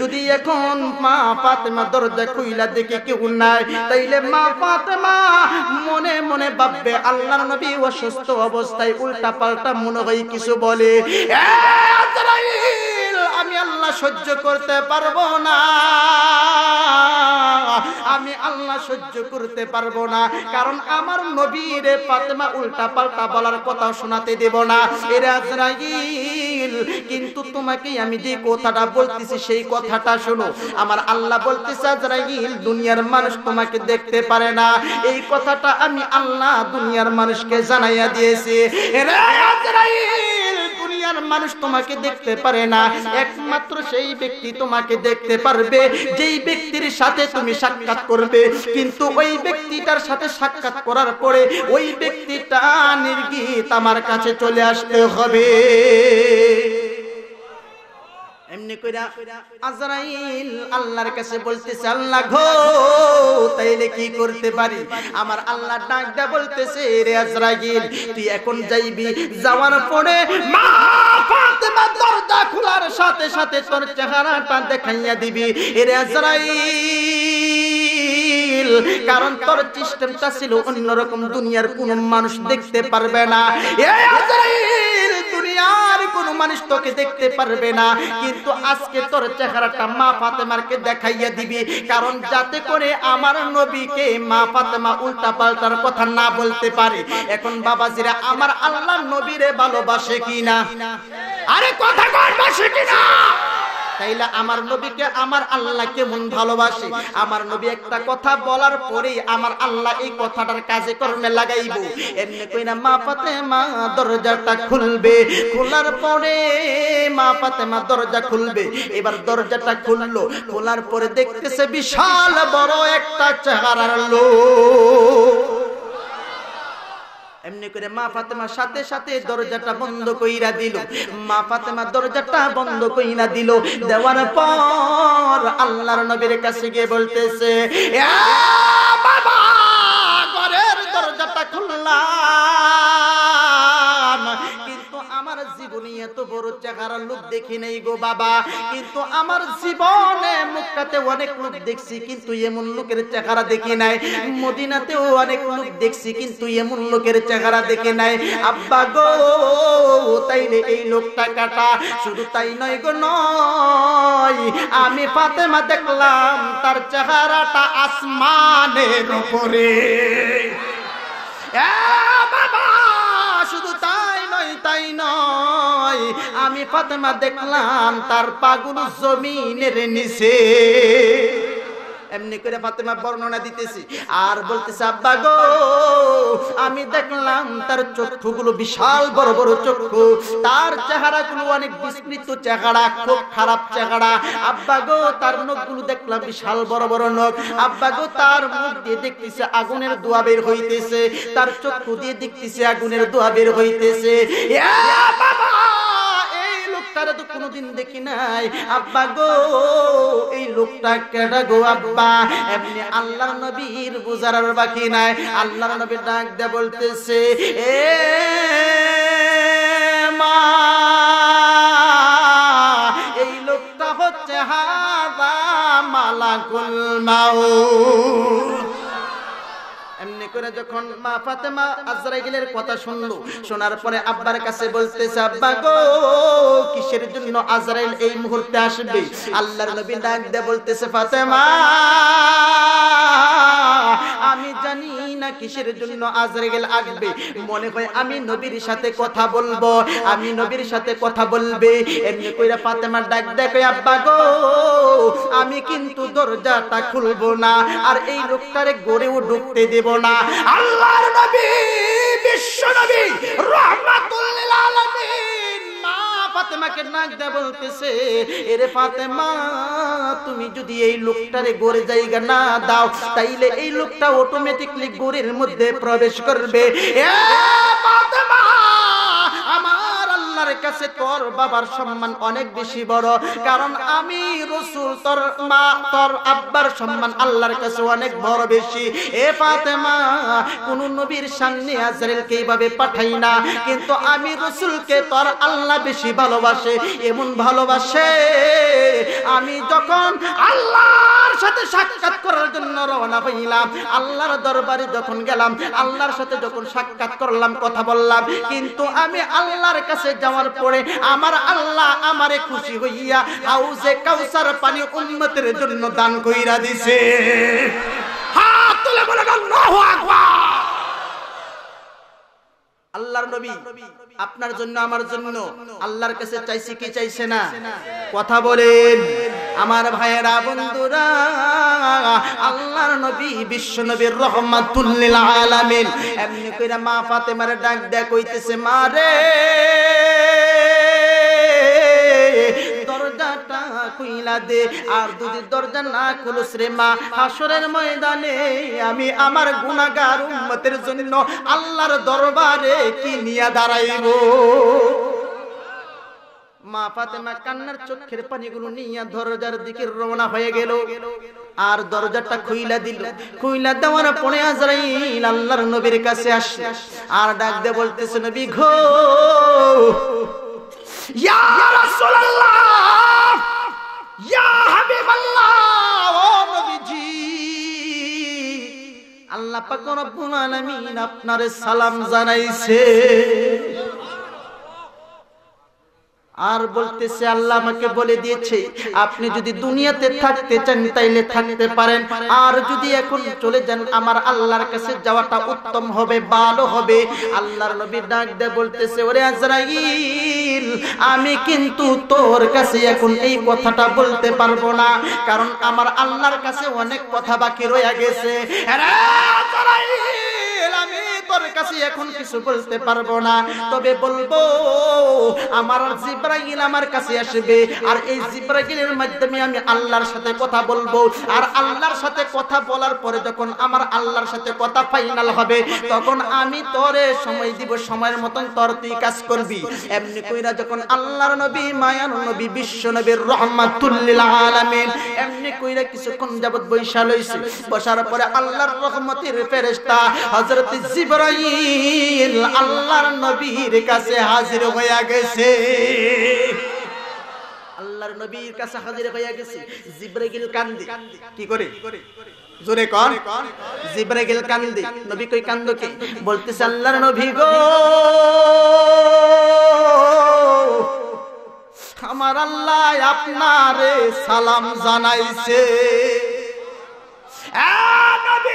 যদি এখন মা ফাতেমা দরজা খুইলা দেখে কেউ নাই তাইলে মা ফাতেমা মনে মনে ভাববে আল্লাহ নবী অসুস্থ অবস্থায় উল্টা পাল্টা মনে হয় কিছু বলে এ আল্লাহ সহ্য করতে পারবো না আমি আল্লাহ সহ্য করতে পারবো না কারণ আমার নবীর পাতেমা উল্টা পাল্টা বলার কথা শোনাতে দেব না এর আজরাইল কিন্তু তোমাকে আমি যে কথাটা বলতেছি সেই কথাটা শোনো আমার আল্লাহ বলতেছে আজরাইল দুনিয়ার মানুষ তোমাকে দেখতে পারে না এই কথাটা আমি আল্লাহ দুনিয়ার মানুষকে জানাইয়া দিয়েছি এরা আজরাইল দুনিয়ার মানুষ তোমাকে দেখতে পারে না একমাত্র সেই ব্যক্তি তোমাকে দেখতে পারবে যেই ব্যক্তির সাথে তুমি সাক্ষাৎ করবে কিন্তু ওই ব্যক্তিটার সাথে সাক্ষাৎ করার পরে ওই ব্যক্তিটা নির্গীত আমার কাছে চলে আসতে হবে এমনি কইরা আজরাইল আল্লাহর কাছে বলতেছে আল্লাহ গো তাইলে কি করতে পারি আমার আল্লাহ ডাক দা বলতেছে রে আজরাইল তুই এখন যাইবি যাওয়ার পরে মা ফাতেমা দরজা খোলার সাথে সাথে তোর চেহারাটা দেখাইয়া দিবি রে আজরাইল মুশকিল কারণ তোর সিস্টেমটা ছিল অন্যরকম দুনিয়ার কোন মানুষ দেখতে পারবে না যাতে করে আমার নবীকে মা ফাতেমা উল্টা পাল্টার কথা না বলতে পারে এখন বাবাজিরা আমার আল্লাহ নবীরে ভালোবাসে কিনা আরে কথা বাসে কিনা তাইলে আমার নবীকে আমার আল্লাহ কেমন ভালোবাসে আমার নবী একটা কথা বলার পরেই আমার আল্লাহ এই কথাটার কাজে কর্মে লাগাইব এমনি কই না মা পাতে মা দরজাটা খুলবে খোলার পরে মা পাতে মা দরজা খুলবে এবার দরজাটা খুললো খোলার পরে দেখতেছে বিশাল বড় একটা চেহারার লোক এমনি করে মা ফাতেমার সাথে সাথে দরজাটা বন্ধ কইরা দিল মা ফাতেমা দরজাটা বন্ধ কইরা দিল দেওয়ার পর আল্লাহর নবীর কাছে গিয়ে বলতেছে বাবা ঘরের দরজাটা খুললা বড় চেহারার লোক দেখি নেই গো বাবা কিন্তু আমার জীবনে মুখটাতে অনেক লোক দেখছি কিন্তু এমন লোকের চেহারা দেখি নাই মদিনাতেও অনেক লোক দেখছি কিন্তু এমন লোকের চেহারা দেখি নাই আব্বা গো তাইলে এই লোকটা কাটা শুধু তাই নয় গো নয় আমি ফাতেমা দেখলাম তার চেহারাটা আসমানের উপরে বাবা তাই নয় আমি ফাতেমা দেখলাম তার পাগুলো জমিনের নিচে এমনি করে ফাতেমা বর্ণনা দিতেছি আর বলতেছে আব্বা গো আমি দেখলাম তার চক্ষুগুলো বিশাল বড় বড় চক্ষু তার চেহারাগুলো অনেক বিস্তৃত চেহারা খুব খারাপ চেহারা আব্বা গো তার নখগুলো দেখলাম বিশাল বড় বড় নখ আব্বা গো তার মুখ দিয়ে দেখতেছে আগুনের দোয়া বের হইতেছে তার চক্ষু দিয়ে দেখতেছে আগুনের দোয়া বের হইতেছে বাবা লোকটারে তো কোনোদিন দেখি নাই আব্বা গো এই লোকটা কেডা গো আব্বা এমনি আল্লাহ নবীর বুঝার বাকি নাই আল্লাহ নবীর ডাক দে বলতেছে এ মা এই লোকটা হচ্ছে হাদা মালাকুল মাউত করে যখন মা ফাতেমা আজরাইলের কথা শুনলো শোনার পরে আব্বার কাছে বলতেছে আব্বা গো কিসের জন্য আজরাইল এই মুহূর্তে আসবে আল্লাহর নবী ডাক দিয়ে বলতেছে ফাতেমা আমি জানি না কিসের জন্য আজরাইল আসবে মনে হয় আমি নবীর সাথে কথা বলবো আমি নবীর সাথে কথা বলবে এমনি কইরা ফাতেমা ডাক দেখে আব্বা গো আমি কিন্তু দরজাটা খুলবো না আর এই লোকটারে গড়েও ঢুকতে দেব না আল্লাহর নবী বিশ্ব নবী এরে ফাতেমা তুমি যদি এই জায়গা না দাও তাইলে এই লোকটা অটোমেটিকলি গোরের মধ্যে প্রবেশ করবে কাছে তোর বাবার সম্মান অনেক বেশি বড় কারণ আমি রসুল তোর মা তোর আব্বার সম্মান আল্লাহর কাছে অনেক বড় বেশি এ ফাতেমা কোন নবীর সামনে আজরেলকে এইভাবে পাঠাই না কিন্তু আমি রসুলকে তোর আল্লাহ বেশি ভালোবাসে এমন ভালোবাসে আমি যখন আল্লাহর সাথে সাক্ষাৎ করার জন্য রওনা হইলাম আল্লাহর দরবারে যখন গেলাম আল্লাহর সাথে যখন সাক্ষাৎ করলাম কথা বললাম কিন্তু আমি আল্লাহর কাছে যাওয়ার দেওয়ার পরে আমার আল্লাহ আমারে খুশি হইয়া হাউজে কাউসার পানি উন্মতের জন্য দান কইরা দিছে হাত তুলে বলে আল্লাহু আকবার আল্লাহর নবী আপনার জন্য আমার জন্য আল্লাহর কাছে চাইছি কি চাইছে না কথা বলেন আমার ভাইয়েরা বন্ধুরা আল্লাহর নবী বিশ্ব নবীর রহমাতুল্লিল আলামিন এমনি কইরা মা ফাতেমার ডাক ডাক কইতেছে মা রে দরজাটা খুইলা দে আর যদি দরজা না খুলুস রে মা হাসরের ময়দানে আমি আমার উম্মতের জন্য আল্লাহর দরবারে কি দাঁড়াইব মা ফাতেমা কান্নার চোখের পানিগুলো নিয়ে দরজার দিকে রওনা হয়ে গেল আর দরজাটা খুইলা দিল খুইলা দেওয়ার পরে আজরাইল আল্লাহর নবীর কাছে আসে আর ডাক দে বলতেছে নবী ঘো আল্লাপা কোন রব্বুল আলামিন আপনারে সালাম জানাইছে আর বলতেছে আল্লাহ আমাকে বলে দিয়েছে আপনি যদি দুনিয়াতে থাকতে চান তাইলে থাকতে পারেন আর যদি এখন চলে যান আমার আল্লাহর কাছে যাওয়াটা উত্তম হবে ভালো হবে আল্লাহর নবী ডাক দে বলতেছে ওরে আজরাইল আমি কিন্তু তোর কাছে এখন এই কথাটা বলতে পারবো না কারণ আমার আল্লাহর কাছে অনেক কথা বাকি রয়ে গেছে আজরাইল আমি কাছে এখন কিছু বলতে পারবো না তবে বলবো আমার জিব্রাইল আমার কাছে আসবে আর এই জিব্রাইলের মাধ্যমে আমি আল্লাহর সাথে কথা বলবো আর আল্লাহর সাথে কথা বলার পরে যখন আমার আল্লাহর সাথে কথা ফাইনাল হবে তখন আমি তোরে সময় দিব সময়ের মতন তোর তুই কাজ করবি এমনি কইরা যখন আল্লাহর নবী নবী বিশ্ব নবীর রহমাতুল্লিল আলামিন এমনি কইরা কিছুক্ষণ যাবত বৈশা লইছে বসার পরে আল্লাহর রহমতের ফেরেশতা হযরত জিব্রাইল জিব্রাইল আল্লাহর নবীর কাছে হাজির হইয়া গেছে আল্লাহর নবীর কাছে হাজির হয়ে গেছে জিব্রাইল কান্দি কি করে জোরে কন জিব্রাইল কান্দি নবী কই কান্দ কে বলতেছে আল্লাহর নবী গো আমার আল্লাহ আপনারে সালাম জানাইছে নবী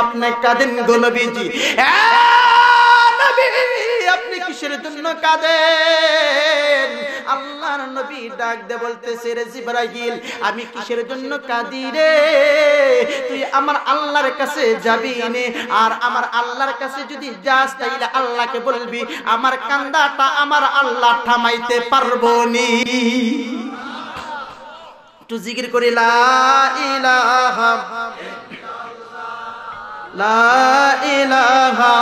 আপনি কাঁদেন গো নবীজি আপনি কিসের জন্য কাঁদেন আল্লাহর নবী ডাক দে বলতেছে রে জিব্রাহিল আমি কিসের জন্য কাঁদি রে তুই আমার আল্লাহর কাছে যাবি নে আর আমার আল্লাহর কাছে যদি যাস তাইলে আল্লাহকে বলবি আমার কান্দাটা আমার আল্লাহ থামাইতে পারবো নি একটু জিকির করিলা ইলাহা লা ইলাহা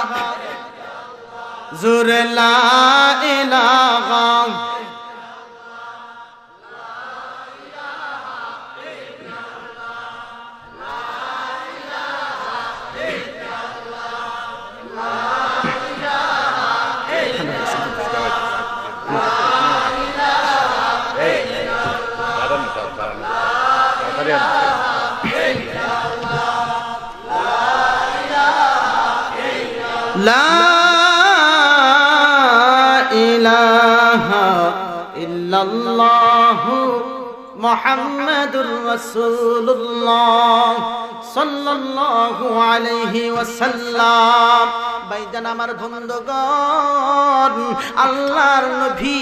জুর লা ইল্লাল্লাহু মুহাম্মাদুর রাসূলুল্লাহ সাল্লাল্লাহু আলাইহি ওয়াসাল্লাম ভাইজান আমার বন্ধুগণ আল্লাহর নবী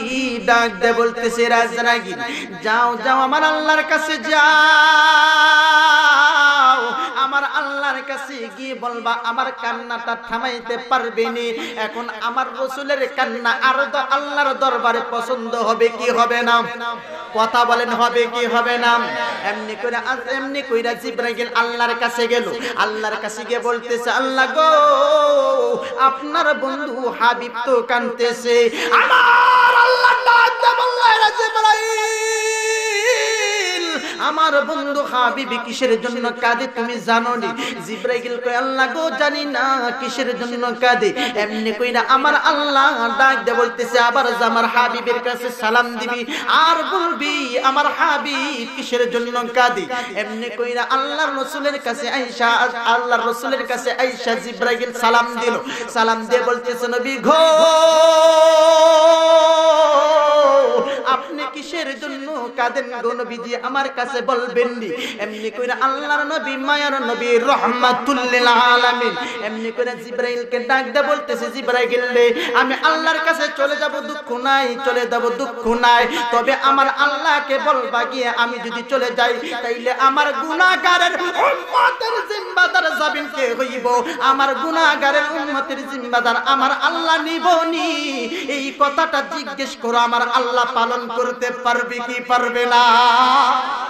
ডাক দে বলতেছে রাজনাগিন যাও যাও আমার আল্লাহর কাছে যাও কাছে গিয়ে বলবা আমার কান্নাটা থামাইতে পারবেনি এখন আমার রসুলের কান্না আরো তো আল্লাহর দরবারে পছন্দ হবে কি হবে না কথা বলেন হবে কি হবে না এমনি করে আজ এমনি কইরা জিব্রাইল আল্লাহর কাছে গেল আল্লাহর কাছে গিয়ে বলতেছে আল্লাহ গো আপনার বন্ধু হাবিব তো কানতেছে আমার আল্লাহ ডাকতে বললেন জিব্রাইল আমার বন্ধু হাবিবি কিসের জন্য কাঁদে তুমি জানো নি জিব্রাইল কই আল্লাহ গো জানি না কিসের জন্য কাঁদে এমনি কই না আমার আল্লাহ ডাক দে বলতেছে আবার আমার হাবিবের কাছে সালাম দিবি আর বলবি আমার হাবিব কিসের জন্য কাঁদে এমনি কই না আল্লাহর রাসূলের কাছে আয়েশা আল্লাহর রাসূলের কাছে আয়েশা জিব্রাইল সালাম দিল সালাম দিয়ে বলতেছে নবী ঘো আপনি কিসের জন্য কাঁদেন গো নবীজি আমার কাছে কাছে বলবেন নি এমনি করে আল্লাহর নবী মায়ের নবী রহমাতুল লিল আলামিন এমনি করে জিব্রাইলকে ডাক দে বলতেছে জিবরাইল রে আমি আল্লাহর কাছে চলে যাব দুঃখ নাই চলে যাব দুঃখ নাই তবে আমার আল্লাহকে বলবা গিয়ে আমি যদি চলে যাই তাইলে আমার গুনাহগারের উম্মতের জিম্মাদার যাবেন কে হইব আমার গুনাহগারের উম্মতের জিম্মাদার আমার আল্লাহ নিব নি এই কথাটা জিজ্ঞেস করো আমার আল্লাহ পালন করতে পারবে কি পারবে না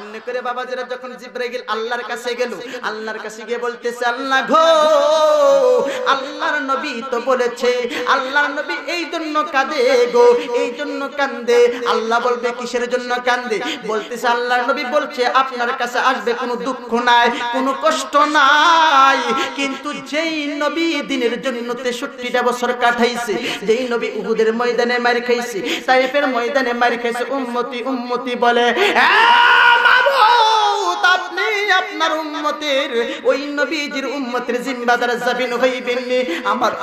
এমনি করে বাবা বাবাজিরা যখন জিব্রাইল আল্লাহর কাছে গেল আল্লাহর কাছে গিয়ে বলতেছে আল্লাহ গো আল্লাহর নবী তো বলেছে আল্লাহর নবী এই জন্য কাঁদে গো এই জন্য কান্দে আল্লাহ বলবে কিসের জন্য কান্দে বলতেছে আল্লাহর নবী বলছে আপনার কাছে আসবে কোনো দুঃখ নাই কোনো কষ্ট নাই কিন্তু যেই নবী দিনের জন্য তেষট্টিটা বছর কাটাইছে যেই নবী উহুদের ময়দানে মার খাইছে তাইফের ময়দানে মার খাইছে উম্মতি উম্মতি বলে আমার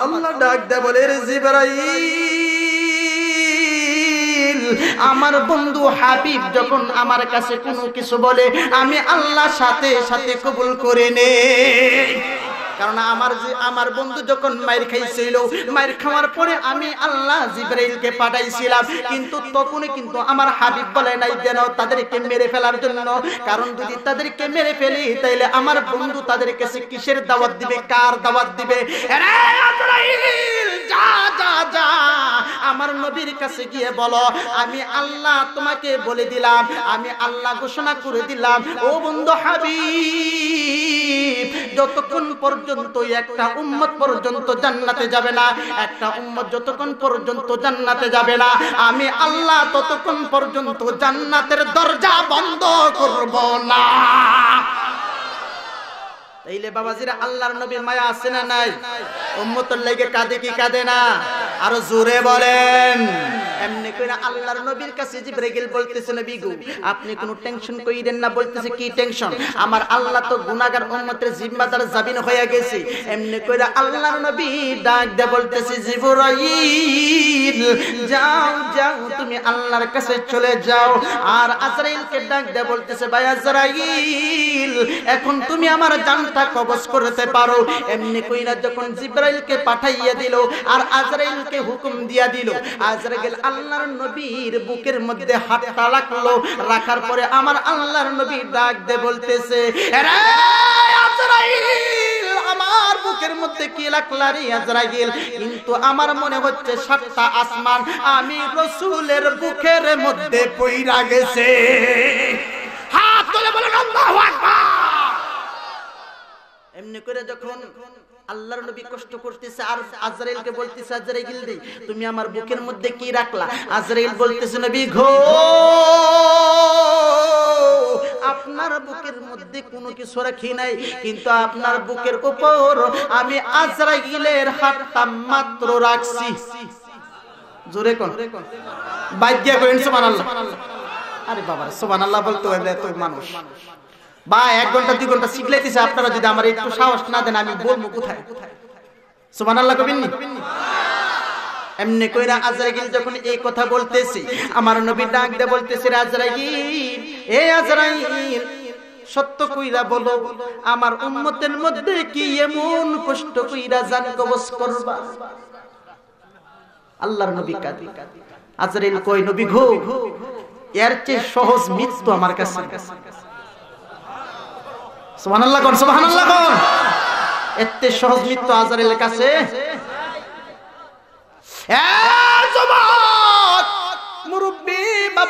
আল্লাহ ডাক বলে জিবরাইল আমার বন্ধু হাবিব যখন আমার কাছে কোনো কিছু বলে আমি আল্লাহ সাথে সাথে কবুল করে নেই কারণ আমার যে আমার বন্ধু যখন মায়ের খাইছিল মায়ের খাওয়ার পরে আমি আল্লাহ জিব্রাইলকে পাঠাইছিলাম কিন্তু তখনই কিন্তু আমার হাবিব বলে নাই যেন তাদেরকে মেরে ফেলার জন্য কারণ যদি তাদেরকে মেরে ফেলি তাইলে আমার বন্ধু তাদের কাছে কিসের দাওয়াত দিবে কার দাওয়াত দিবে আমার নবীর কাছে গিয়ে বলো আমি আল্লাহ তোমাকে বলে দিলাম আমি আল্লাহ ঘোষণা করে দিলাম ও বন্ধু হাবিব যতক্ষণ পর্যন্ত পর্যন্ত একটা উম্মত পর্যন্ত জান্নাতে যাবে না একটা উম্মত যতক্ষণ পর্যন্ত জান্নাতে যাবে না আমি আল্লাহ ততক্ষণ পর্যন্ত জান্নাতের দরজা বন্ধ করব না তাইলে জিরা আল্লাহর নবীর মায়া আছে না নাই উম্মতের লাগে কাঁদে কি কাঁদে না আর জোরে বলেন এমনি কইরা আল্লাহর নবীর কাছে গেল বলতেছে নবী গো আপনি কোনো টেনশন কইরেন না বলতেছে কি টেনশন আমার আল্লাহ তো গুনাহগার উম্মতের জিম্মাদার জামিন হয়ে গেছে এমনি কইরা আল্লাহর নবী ডাক দে বলতেছে জিবরাইল যাও যাও তুমি আল্লাহর কাছে চলে যাও আর আজরাইলকে ডাক দে বলতেছে ভাই আজরাইল এখন তুমি আমার জান মাথা কবজ করতে পারো এমনি কইরা যখন জিব্রাইলকে পাঠাইয়া দিল আর আজরাইলকে হুকুম দিয়া দিল আজরাইল আল্লাহর নবীর বুকের মধ্যে হাতটা রাখলো রাখার পরে আমার আল্লাহর নবী ডাক দে বলতেছে আজরাইল আমার বুকের মধ্যে কি লাগলা রে আজরাইল কিন্তু আমার মনে হচ্ছে সাতটা আসমান আমি রসুলের বুকের মধ্যে পইরা গেছে হাত তুলে বলেন আল্লাহু আকবার এমনি করে যখন আল্লাহর নবী কষ্ট করতেছে আর আজরাইলকে বলতেছে আজরাইল দেই তুমি আমার বুকের মধ্যে কি রাখলা আজরাইল বলতেছে নবী ঘো আপনার বুকের মধ্যে কোনো কিছু রাখি নাই কিন্তু আপনার বুকের উপর আমি আজরাইলের হাতটা মাত্র রাখছি জোরে কোন বাদ্যা কইন সুবহানাল্লাহ আরে বাবা সুবহানাল্লাহ বলতে হবে এত মানুষ বা এক ঘন্টা দুই ঘন্টা শিখলাইতেছে আপনারা যদি আমার একটু সাহস না দেন আমি বলবো কোথায় সুমান আল্লাহ কবিন এমনি কইরা আজরাগিল যখন এই কথা বলতেছি আমার নবী ডাক দিয়ে বলতেছি আজরাগিল এ আজরাগিল সত্য কইরা বলো আমার উম্মতের মধ্যে কি এমন কষ্ট কইরা জান কবস করবা আল্লাহর নবী কাঁদি আজরাগিল কই নবী ঘো এর চেয়ে সহজ মৃত্যু আমার কাছে এতে সহজ মৃত্যু আজারের কাছে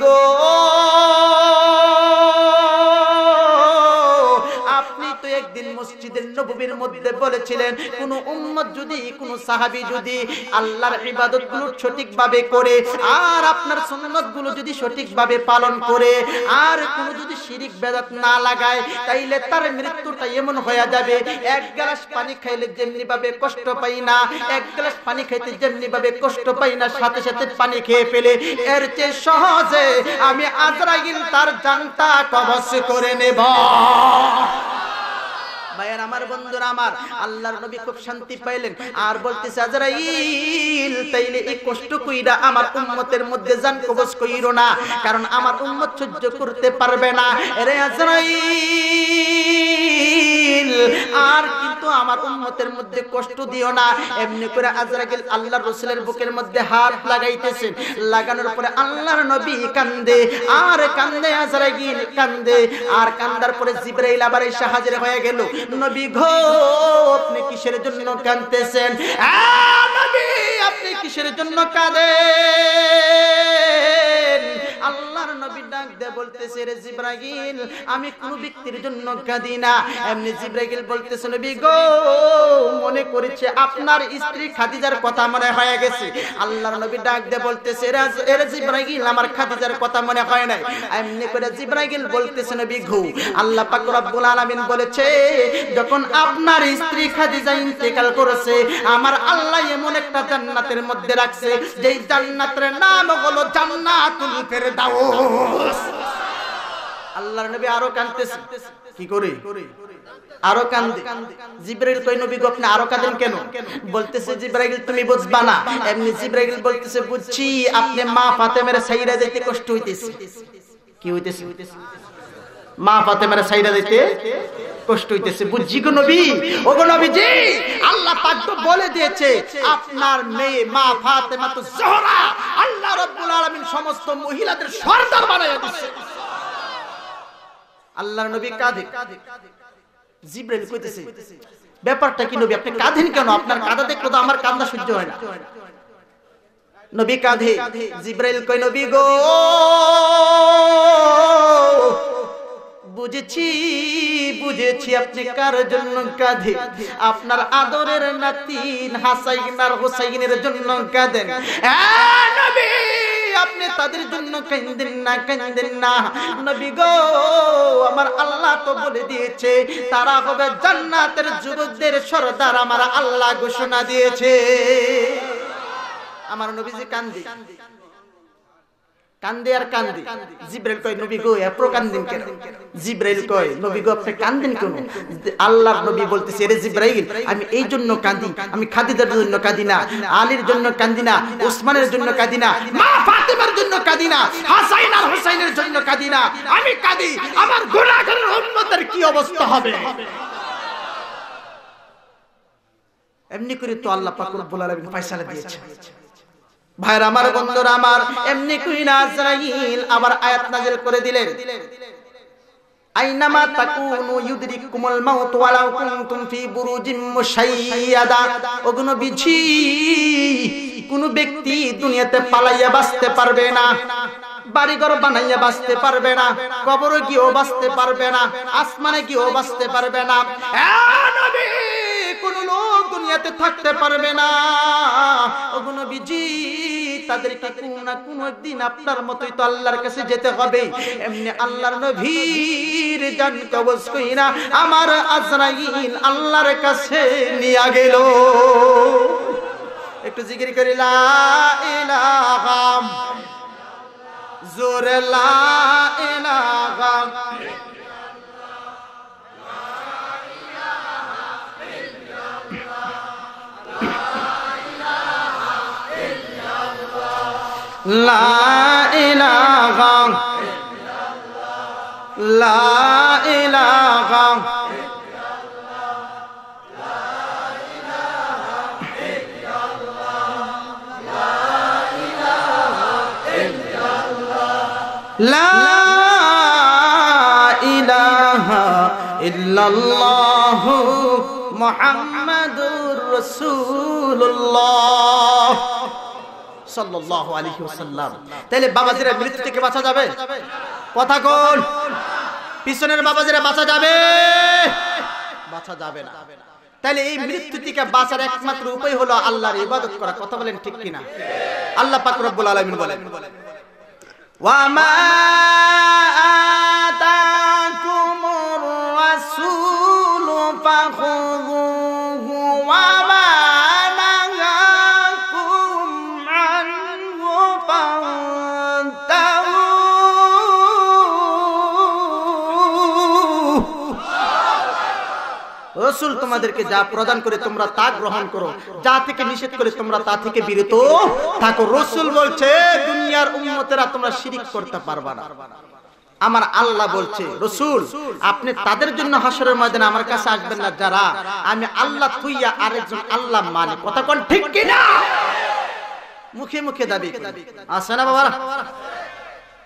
গো আপনি তো একদিন মসজিদের নবীর মধ্যে বলেছিলেন কোন উম্মত যদি কোন সাহাবি যদি আল্লাহর ইবাদতগুলো সঠিকভাবে করে আর আপনার সুন্নতগুলো যদি সঠিকভাবে পালন করে আর কোন যদি শিরিক বেদাত না লাগায় তাইলে তার মৃত্যুটা এমন হয়ে যাবে এক গ্লাস পানি খাইলে যেমনি ভাবে কষ্ট পাই না এক গ্লাস পানি খাইতে যেমনি ভাবে কষ্ট পাই না সাথে সাথে পানি খেয়ে ফেলে এর চেয়ে সহজে আমি আজরাগিল তার জানতা কবচ করে নেব Oh! ভাইয়ের আমার বন্ধুরা আমার আল্লাহর নবী খুব শান্তি পাইলেন আর বলতেছে আজরাইল তাইলে এই কষ্ট কইরা আমার উম্মতের মধ্যে জান কবজ কইরো না কারণ আমার উম্মত সহ্য করতে পারবে না রে আজরাইল আর কিন্তু আমার উম্মতের মধ্যে কষ্ট দিও না এমনি করে আজরাইল আল্লাহর রাসূলের বুকের মধ্যে হাত লাগাইতেছে লাগানোর পরে আল্লাহর নবী কান্দে আর কান্দে আজরাইল কান্দে আর কান্দার পরে জিবরাইল আবার এসে হাজির হয়ে গেল নবী ঘো আপনি কিসের জন্য কাঁদতেছেন আপনি কিসের জন্য কাঁদেন আল্লাহর নবী ডাক দিয়ে বলতেছে রে জিব্রাহিল আমি কোন ব্যক্তির জন্য কাঁদি না এমনি জিব্রাহিল বলতেছে নবী গো মনে করেছে আপনার স্ত্রী খাদিজার কথা মনে হয়ে গেছে আল্লাহর নবী ডাক দে বলতেছে রে জিব্রাগিল আমার খাদিজার কথা মনে হয় নাই এমনি করে জিব্রাগিল বলতেছে নবী ঘু আল্লাহ পাক রব্বুল আলামিন বলেছে যখন আপনার স্ত্রী খাদিজা ইন্তেকাল করেছে আমার আল্লাহ এমন একটা জান্নাতের মধ্যে রাখছে যেই জান্নাতের নাম হলো জান্নাতুল ফেরদাউস আল্লাহর নবী আরো কাঁদতেছে কি করে আরো জিব্রাইল কই নবী গো আপনি আরো কাঁদেন কেন বলতেছে জিব্রাইল তুমি বুঝবা না এমনি জিব্রাইল বলতেছে বুঝছি আপনি মা ফাতেমার সাইরা যাইতে কষ্ট হইতেছে কি হইতেছে মা ফাতেমার সাইরা যাইতে কষ্ট হইতেছে বুঝছি গো নবী ও গো নবীজি আল্লাহ পাক তো বলে দিয়েছে আপনার মেয়ে মা فاطمه তো জোহরা আল্লাহ রাব্বুল আলামিন সমস্ত মহিলাদের সর্দার বানাইয়া দিয়েছে আল্লাহর নবী কাঁদে জিব্রাইল কইতেছে ব্যাপারটা কি নবী আপনি কাঁদেন কেন আপনার কাঁদা দেখলো তো আমার কান্না সহ্য হয় না নবী কাঁধে জিব্রাইল কই নবী গো বুঝেছি বুঝেছি আপনি কার জন্য কাঁধে আপনার আদরের নাতি হাসাইন আর হোসাইনের জন্য কাঁদেন আপনি তাদের জন্য কেন্দ্রের না কেন্দ্রের না নবী গো আমার আল্লাহ তো বলে দিয়েছে তারা হবে জান্নাতের যুবকদের সর্দার আমার আল্লাহ ঘোষণা দিয়েছে আমার নবীজি কান্দি কান্দে আর কান্দি জিব্রাইল কয় নবী গো এপ্রো কান্দিন কেন জিব্রাইল কয় নবী গো আপনি কান্দেন কেন আল্লাহর নবী বলতেছে রে জিব্রাইল আমি এই জন্য কান্দি আমি খাদিদার জন্য কাঁদি না আলীর জন্য কান্দি না ওসমানের জন্য কাঁদি না মা ফাতেমার জন্য কাঁদি না হাসাইন আর হুসাইনের জন্য কাঁদি না আমি কাঁদি আমার গুনাহগারের উম্মতের কি অবস্থা হবে এমনি করে তো আল্লাহ পাক রব্বুল আলামিন দিয়েছে ভাইর আমার বন্ধুর আমার এমনি আবার আয়াত নাজিল করে দিলেন কোন ব্যক্তি দুনিয়াতে পালাইয়া বাঁচতে পারবে না বাড়িঘর বানাইয়া বাঁচতে পারবে না কবরে গিয়েও বাঁচতে পারবে না আসমানে গিয়েও বাঁচতে পারবে না কোন লোক দুনিয়াতে থাকতে পারবে না ওগো নবীজি তাদেরকে কোন না কোন একদিন আপনার মতই তো আল্লাহর কাছে যেতে হবে এমনি আল্লাহর নবীর জান কবজ কইরা আমার আজরাইল আল্লাহর কাছে নিয়ে গেল একটু জিকির করি লা ইলাহা জোরে লা ইলাহা لا إله إلا الله لا إله إلا إلا الله الله لا إله لا إله إلا الله محمد رسول الله তাহলে মৃত্যু থেকে বাঁচা যাবে কথা কোন পিছনের বাবাজিরা বাঁচা যাবে বাঁচা যাবে না তাহলে এই মৃত্যু থেকে বাঁচার একমাত্র উপায় হলো আল্লাহর ইবাদত করা কথা বলেন ঠিক কিনা আল্লাহ পাক রব্বুল আলামিন বলেন ওয়া মা আতাকুমুর রাসূল ফাখুযু তোমাদেরকে যা প্রদান করে তোমরা তা গ্রহণ করো যা থেকে নিষেধ করে তোমরা তা থেকে বিরত থাকো রসুল বলছে দুনিয়ার উন্মতেরা তোমরা শিরিক করতে পারবা না আমার আল্লাহ বলছে রসুল আপনি তাদের জন্য হাসরের ময়দানে আমার কাছে আসবেন না যারা আমি আল্লাহ থুইয়া আরেকজন আল্লাহ মানে কথা কন ঠিক কিনা মুখে মুখে দাবি আসে না বাবা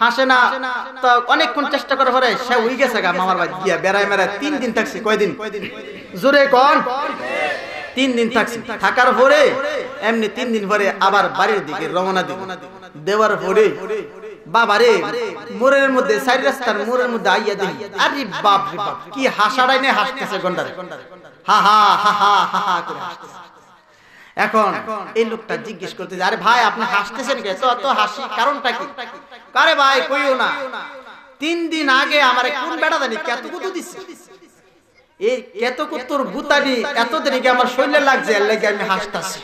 হাসে না তো অনেকক্ষণ চেষ্টা করে পরে সে উই গেছে গা মামার বাড়ি গিয়া বেড়ায় বেড়ায় তিন দিন থাকছে কয়দিন জোরে কন তিন দিন থাকছে থাকার পরে এমনি তিন দিন পরে আবার বাড়ির দিকে রওনা দিল দেওয়ার পরে বাবারে মোড়ের মধ্যে সাইড রাস্তার মোড়ের মধ্যে আইয়া দিই আরে বাপ রে বাপ কি হাসাড়াইনে নে হাসতেছে গন্ডারে হা হা হা হা হা করে হাসতেছে এখন এই লোকটা জিজ্ঞেস করতে আরে ভাই আপনি হাসতেছেন কে তো এত হাসি কারণটা কি আরে ভাই কইও না তিন দিন আগে আমার কোন বেড়া জানি কত কত দিছে এই কত কতর ভূতানি এত দিন আমার শরীরে লাগছে এর লাগে আমি হাসতাছি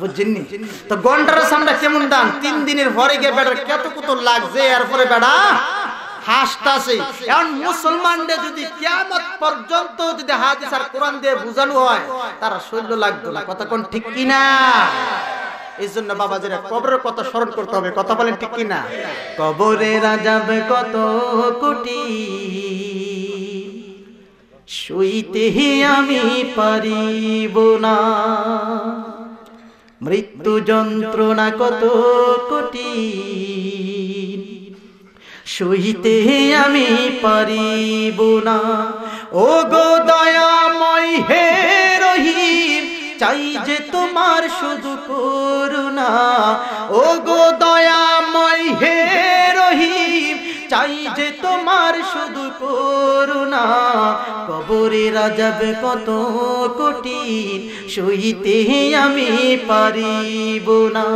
বুঝছেননি তো গন্ডারের সামনে কেমন দান তিন দিনের পরে গিয়ে বেড়ার কত কত লাগছে এরপরে বেড়া হাসতাছে এখন মুসলমানদের যদি কেমন পর্যন্ত যদি হাদিস আর কোরআন দিয়ে বুঝানো হয় তারা শৈল্য লাগতো না কথা কোন ঠিক কিনা এই জন্য বাবা যারা কবরের কথা স্মরণ করতে হবে কথা বলেন ঠিক কিনা কবরে রাজাবে কত কোটি শুইতে আমি পারিব না মৃত্যু যন্ত্রণা কত কোটি সহিতে আমি পারিব না ও গো দয়াময় হে রহিম চাই যে তোমার শুধু করুণা ও গো দয়াময় হে রহিম চাই যে তোমার শুধু করুণা কবরে রাজব কত কোটি সইতে আমি পারিব না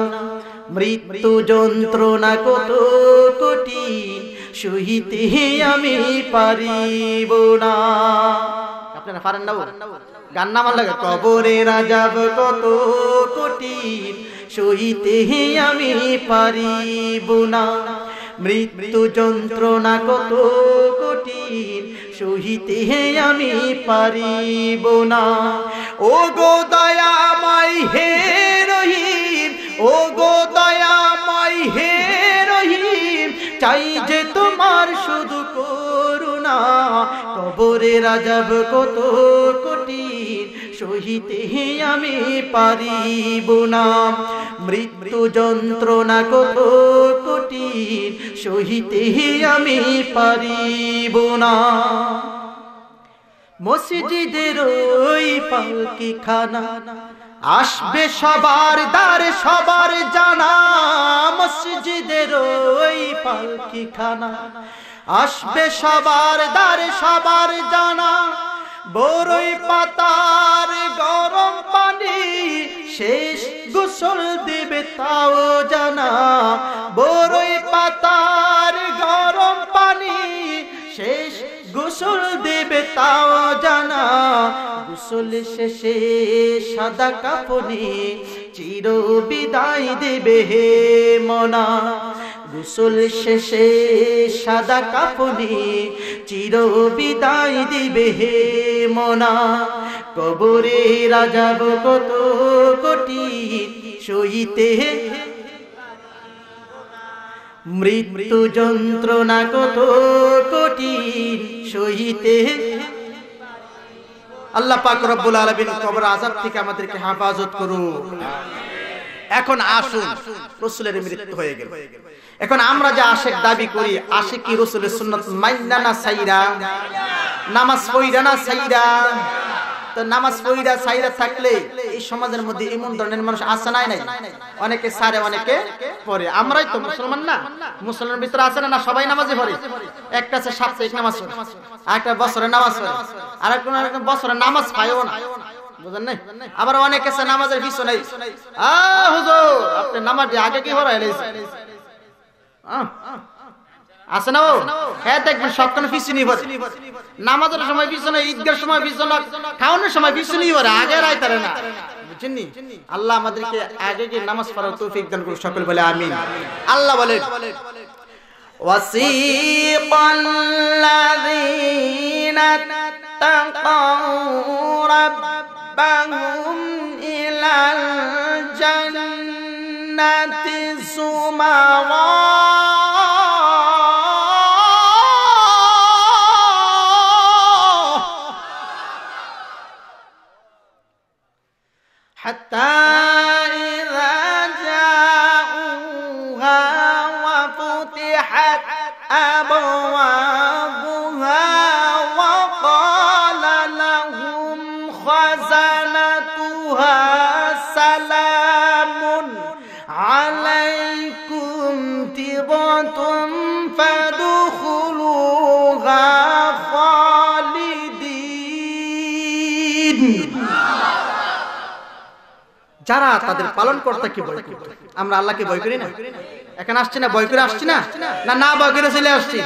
মৃত্যু যন্ত্রণা কত কোটি সহিতে আমি পারিব না আপনারা পারেন না গান নাম লাগে কবরে রাজাব কত কঠিন সহিতে আমি পারিব না মৃত্যু যন্ত্রণা কত কঠিন সহিতে আমি পারিব না ও গো দয়া মাই হে রহি ও গো দয়াময় হে রহিম চাই যে তোমার শুধু করুণা কবরে রাজাব কত কঠিন সহিতে আমি পারিব না মৃত্যু যন্ত্রণা কত কঠিন সহিতে আমি পারিব না মসজিদের ওই পালকি খানা আসবে সবার দারে সবার জানা মসজিদের ওই পালকি খানা আসবে সবার দারে সবার জানা বড়ই পাতার গরম পানি শেষ গোসল দেবে তাও জানা বড়ই পাতার গরম পানি শেষ গোসল দেবে তাও জানা গোসল শেষে সাদা কাপড়ে চির বিদায় দেবে হে মনা গোসল শেষে সাদা কাপড়ে চির বিদায় দেবে হে মনা কবরে রাজাব কত কোটি সইতে মৃত্যু যন্ত্রণা কত কোটি সহিতে আল্লাহ পাক রব্বুল আলামিন কবর আজাব থেকে আমাদেরকে হেফাজত করুন এখন আসুন রসুলের মৃত্যু হয়ে গেল এখন আমরা যে আশেক দাবি করি আশেক কি রসুলের সুন্নাত মাইনা না সাইরা নামাজ পড়িরা না সাইরা তো নামাজ পড়িরা সাইরা থাকলে এই সমাজের মধ্যে এমন ধরনের মানুষ আছে নাই নাই অনেকে সারে অনেকে পড়ে আমরাই তো মুসলমান না মুসলমানের ভিতরে আছে না সবাই নামাজে পড়ে একটা আছে সাপ্তাহিক নামাজ পড়ে আরেকটা বছরে নামাজ পড়ে আর একটা বছরে নামাজ পায়ও না বুঝেন নাই আবার অনেকে আছে নামাজের কিছু নাই আ হুজুর আপনি নামাজ আগে কি হরাইলেছেন আহ আছে না হ্যাঁ দেখবেন সবখানে পিছনে নামাজের সময় পিছনে ঈদগার সময় পিছনে খাওয়ানোর সময় পিছনে আগে রাইতারে না আল্লাহ আমাদেরকে আগে গিয়ে নামাজ পড়ার তৌফিক দান করুন সকল বলে আমিন আল্লাহ বলে وسيق الذين اتقوا حتى যারা তাদের পালন কর্তাকে ভয় করত আমরা আল্লাহকে ভয় করি না এখানে আসছি না বয় করে আসছি না না না বয় করে চলে আসছি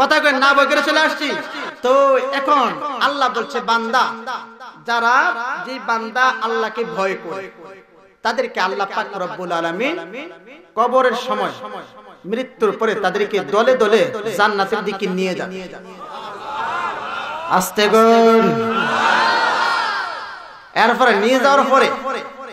কথা করে না বয় করে চলে আসছি তো এখন আল্লাহ বলছে বান্দা যারা যে বান্দা আল্লাহকে ভয় করে তাদেরকে আল্লাহ পাক রব্বুল আলামিন কবরের সময় মৃত্যুর পরে তাদেরকে দলে দলে জান্নাতের দিকে নিয়ে যান আস্তে এরপরে নিয়ে যাওয়ার পরে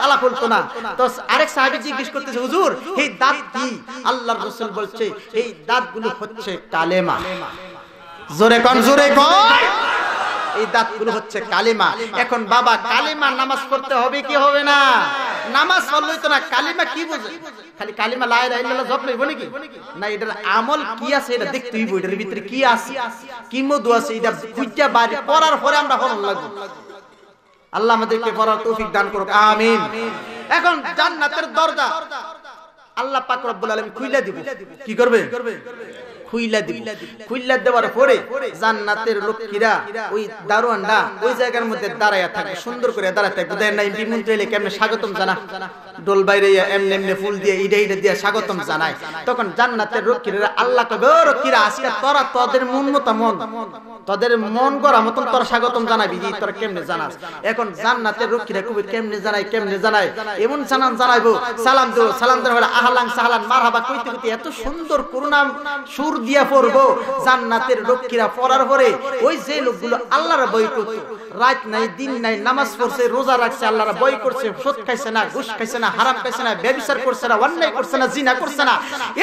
তালা খুলতো না তো আরেক সাহেব জিজ্ঞেস করতেছে হুজুর এই দাঁত কি আল্লাহর রাসূল বলছে এই দাঁতগুলো হচ্ছে কালেমা জোরে কন জোরে কন এই দাঁতগুলো হচ্ছে কালিমা এখন বাবা কালিমা নামাজ পড়তে হবে কি হবে না নামাজ পড়লেই তো না কালিমা কি বুঝে খালি কালিমা লাই লাই লাল্লাহ জপ লইব নাকি না এটার আমল কি আছে এটা দেখতে হইব এটার ভিতরে কি আছে কি মধু আছে এটা বুঝতে বাড়ি পড়ার পরে আমরা হরণ লাগবো আল্লাহ আমাদেরকে পড়ার তৌফিক দান করুক আমিন এখন জান্নাতের দরজা আল্লাহ পাক রব্বুল আলামিন খুইলা দিব কি করবে দাঁড়ায় থাকবে সুন্দর করে দাঁড়ায় থাকবে দেন না এলে কেমনে স্বাগতম জানা ডোল বাইরে এমনি এমনি ফুল দিয়ে ইডে ইডে দিয়ে স্বাগতম জানায় তখন জান্নাতের রক্ষীরা আল্লাহ কবে ও রক্ষীরা আজকে তোরা তোদের মন মতো মন তোদের মন করা মতন তোরা স্বাগতম জানাবি যে তোরা কেমনে জানাস এখন জান্নাতের রক্ষীরা কবে কেমনে জানায় কেমনে জানায় এমন সালাম জানাইবো সালাম দেবো সালাম দেওয়ার আহলাং সাহালান মারহাবা কইতে কইতে এত সুন্দর করুণাম সুর দিয়া পড়বো জান্নাতের রক্ষীরা পড়ার পরে ওই যে লোকগুলো আল্লাহর বই করতো রাত নাই দিন নাই নামাজ পড়ছে রোজা রাখছে আল্লাহর বই করছে সৎ খাইছে না ঘুষ খাইছে না না হারাম পেছে না ব্যবসার করছে না অন্যায় করছে না জিনা করছে না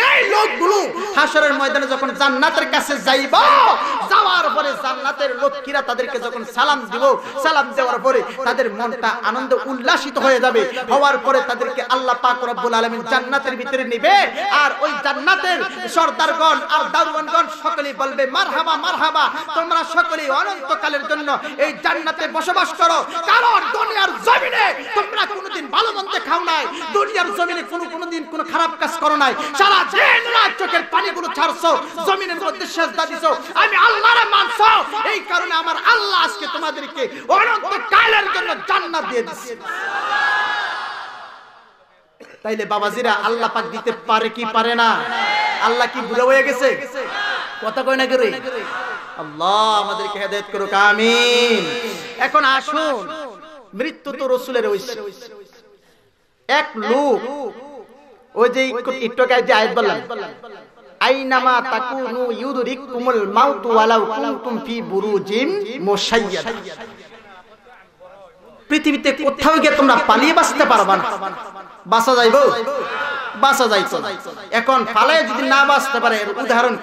এই লোকগুলো হাসরের ময়দানে যখন জান্নাতের কাছে যাইব যাওয়ার পরে জান্নাতের লোককিরা তাদেরকে যখন সালাম দিব সালাম দেওয়ার পরে তাদের মনটা আনন্দ উল্লাসিত হয়ে যাবে হওয়ার পরে তাদেরকে আল্লাহ পাক রব্বুল আলামিন জান্নাতের ভিতরে নেবে আর ওই জান্নাতের সর্দারগণ আর দারোয়ানগণ সকলেই বলবে মারহাবা মারহাবা তোমরা সকলেই অনন্তকালের জন্য এই জান্নাতে বসবাস করো কারণ দুনিয়ার জমিনে তোমরা কোনোদিন ভালো মন্দ খাও না নাই দুনিয়ার জমিনে কোনো কোনো দিন কোনো খারাপ কাজ করো নাই সারা দিন রাত চোখের পানিগুলো ছাড়ছো জমিনের মধ্যে সেজদা দিছো আমি আল্লাহর মানছো এই কারণে আমার আল্লাহ আজকে তোমাদেরকে অনন্ত কালের জন্য জান্নাত দিয়ে দিছে তাইলে বাবাজিরা আল্লাহ পাক দিতে পারে কি পারে না আল্লাহ কি ভুলে হয়ে গেছে কথা কয় না করে আল্লাহ আমাদেরকে হেদায়েত করুক আমিন এখন আসুন মৃত্যু তো রসুলের ঐশ্বর এক লোক ওই যে ইটকায় যে আয়াত বললাম আইনামা তাকুনু ইউদরিকুমুল মাউতু ওয়ালাউ কুনতুম ফি বুরুজিন মুশাইয়াদা পৃথিবীতে কোথাও গিয়ে তোমরা পালিয়ে বাঁচতে পারবা না বাঁচা যাইব বাঁচা যাইতো এখন পালায় যদি না বাঁচতে পারে উদাহরণ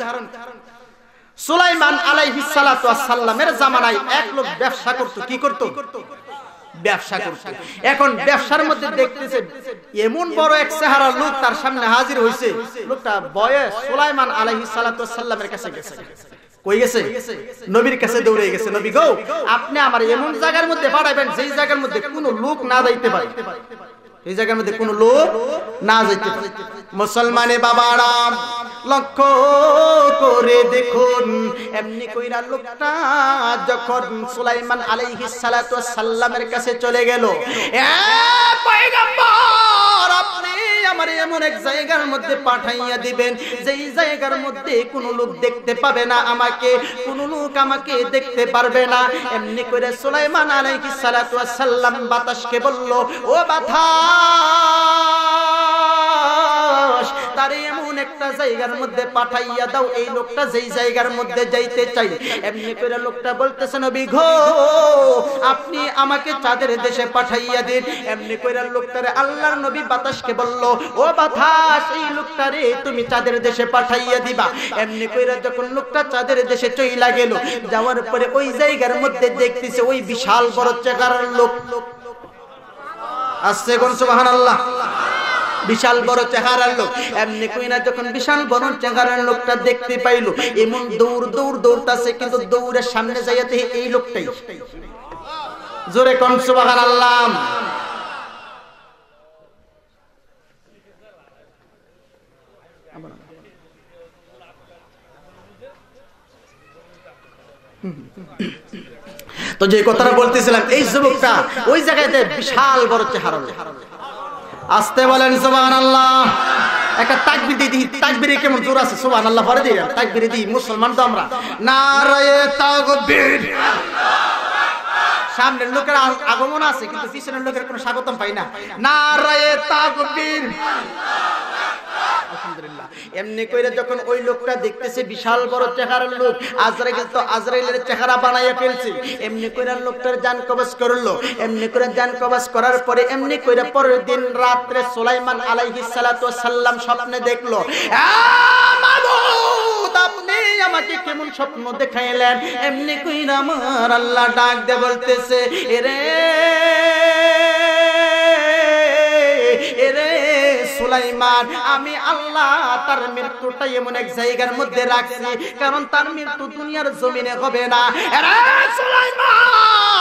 সুলাইমান আলাইহিস সালাতু ওয়াস সালামের জামানায় এক লোক ব্যবসা করত কি করত ব্যবসা করছে এখন ব্যবসার মধ্যে দেখতেছে এমন বড় এক চেহারা লোক তার সামনে হাজির হয়েছে লোকটা বয়ে সোলাইমান আলহি সালাতামের কাছে গেছে কই গেছে নবীর কাছে দৌড়ে গেছে গো আপনি আমার এমন জায়গার মধ্যে পাঠাবেন যেই জায়গার মধ্যে কোনো লোক না যাইতে পারে এই জায়গার মধ্যে কোন লোক না যেতে মুসলমানে বাবারা লক্ষ্য করে দেখুন এমনি কইরা লোকটা যখন সুলাইমান আলাইহিস সালাতু সাল্লামের কাছে চলে গেল এ পয়গম্বর আপনি আমারে এমন এক জায়গার মধ্যে পাঠাইয়া দিবেন যেই জায়গার মধ্যে কোন লোক দেখতে পাবে না আমাকে কোন লোক আমাকে দেখতে পারবে না এমনি কইরা সুলাইমান আলাইহিস সালাতু সাল্লাম বাতাসকে বলল ও বাতাস আপনি আমাকে চাঁদের দেশে পাঠাইয়া দিন এমনি লোকটারে আল্লাহর নবী বাতাসকে বলল ও বাতাস এই লোকটারে তুমি চাঁদের দেশে পাঠাইয়া দিবা এমনি কইরা যখন লোকটা চাঁদের দেশে চইলা গেল যাওয়ার পরে ওই জায়গার মধ্যে দেখতেছে ওই বিশাল বড় চেকার লোক লোক আসছে কোন সুবাহান আল্লাহ বিশাল বড় চেহারার লোক এমনি না যখন বিশাল বড় চেহারার লোকটা দেখতে পাইল এমন দৌড় দৌড় দৌড়তাছে কিন্তু দৌড়ের সামনে যাইয়াতে এই লোকটাই জোরে কোন সুবাহান আল্লাহ হুম তো যে কথাটা বলতেছিলাম এই যুবকটা ওই জায়গাতে বিশাল বড় চেহারা আসতে বলেন সোমান আল্লাহ একটা তাকবির দিয়ে দিই তাকবিরে কেমন জোর আছে সোমান আল্লাহ পরে দিই তাকবিরে দিই মুসলমান তো আমরা না রে তাকবির আল্লাহ সামনের লোকের আগমন আছে কিন্তু পিছনের লোকের কোনো স্বাগতম পাই না নারায়ে তাকবীর এমনি কইরা যখন ওই লোকটা দেখতেছে বিশাল বড় চেহারার লোক আজরাইল তো আজরাইলের চেহারা বানাইয়া ফেলছে এমনি করে লোকটার যান কবজ করলো এমনি করে যান কবজ করার পরে এমনি করে পরের দিন রাত্রে সুলাইমান আলাইহিস সালাতু সাল্লাম স্বপ্নে দেখলো মাদক আপনি আমাকে কেমন স্বপ্ন দেখাইলেন এমনি কইরা আমার আল্লাহ ডাক দে বলতেছে এরে এরে সুলাইমান আমি আল্লাহ তার মৃত্যুটা এমন এক জায়গার মধ্যে রাখছি কারণ তার মৃত্যু দুনিয়ার জমিনে হবে না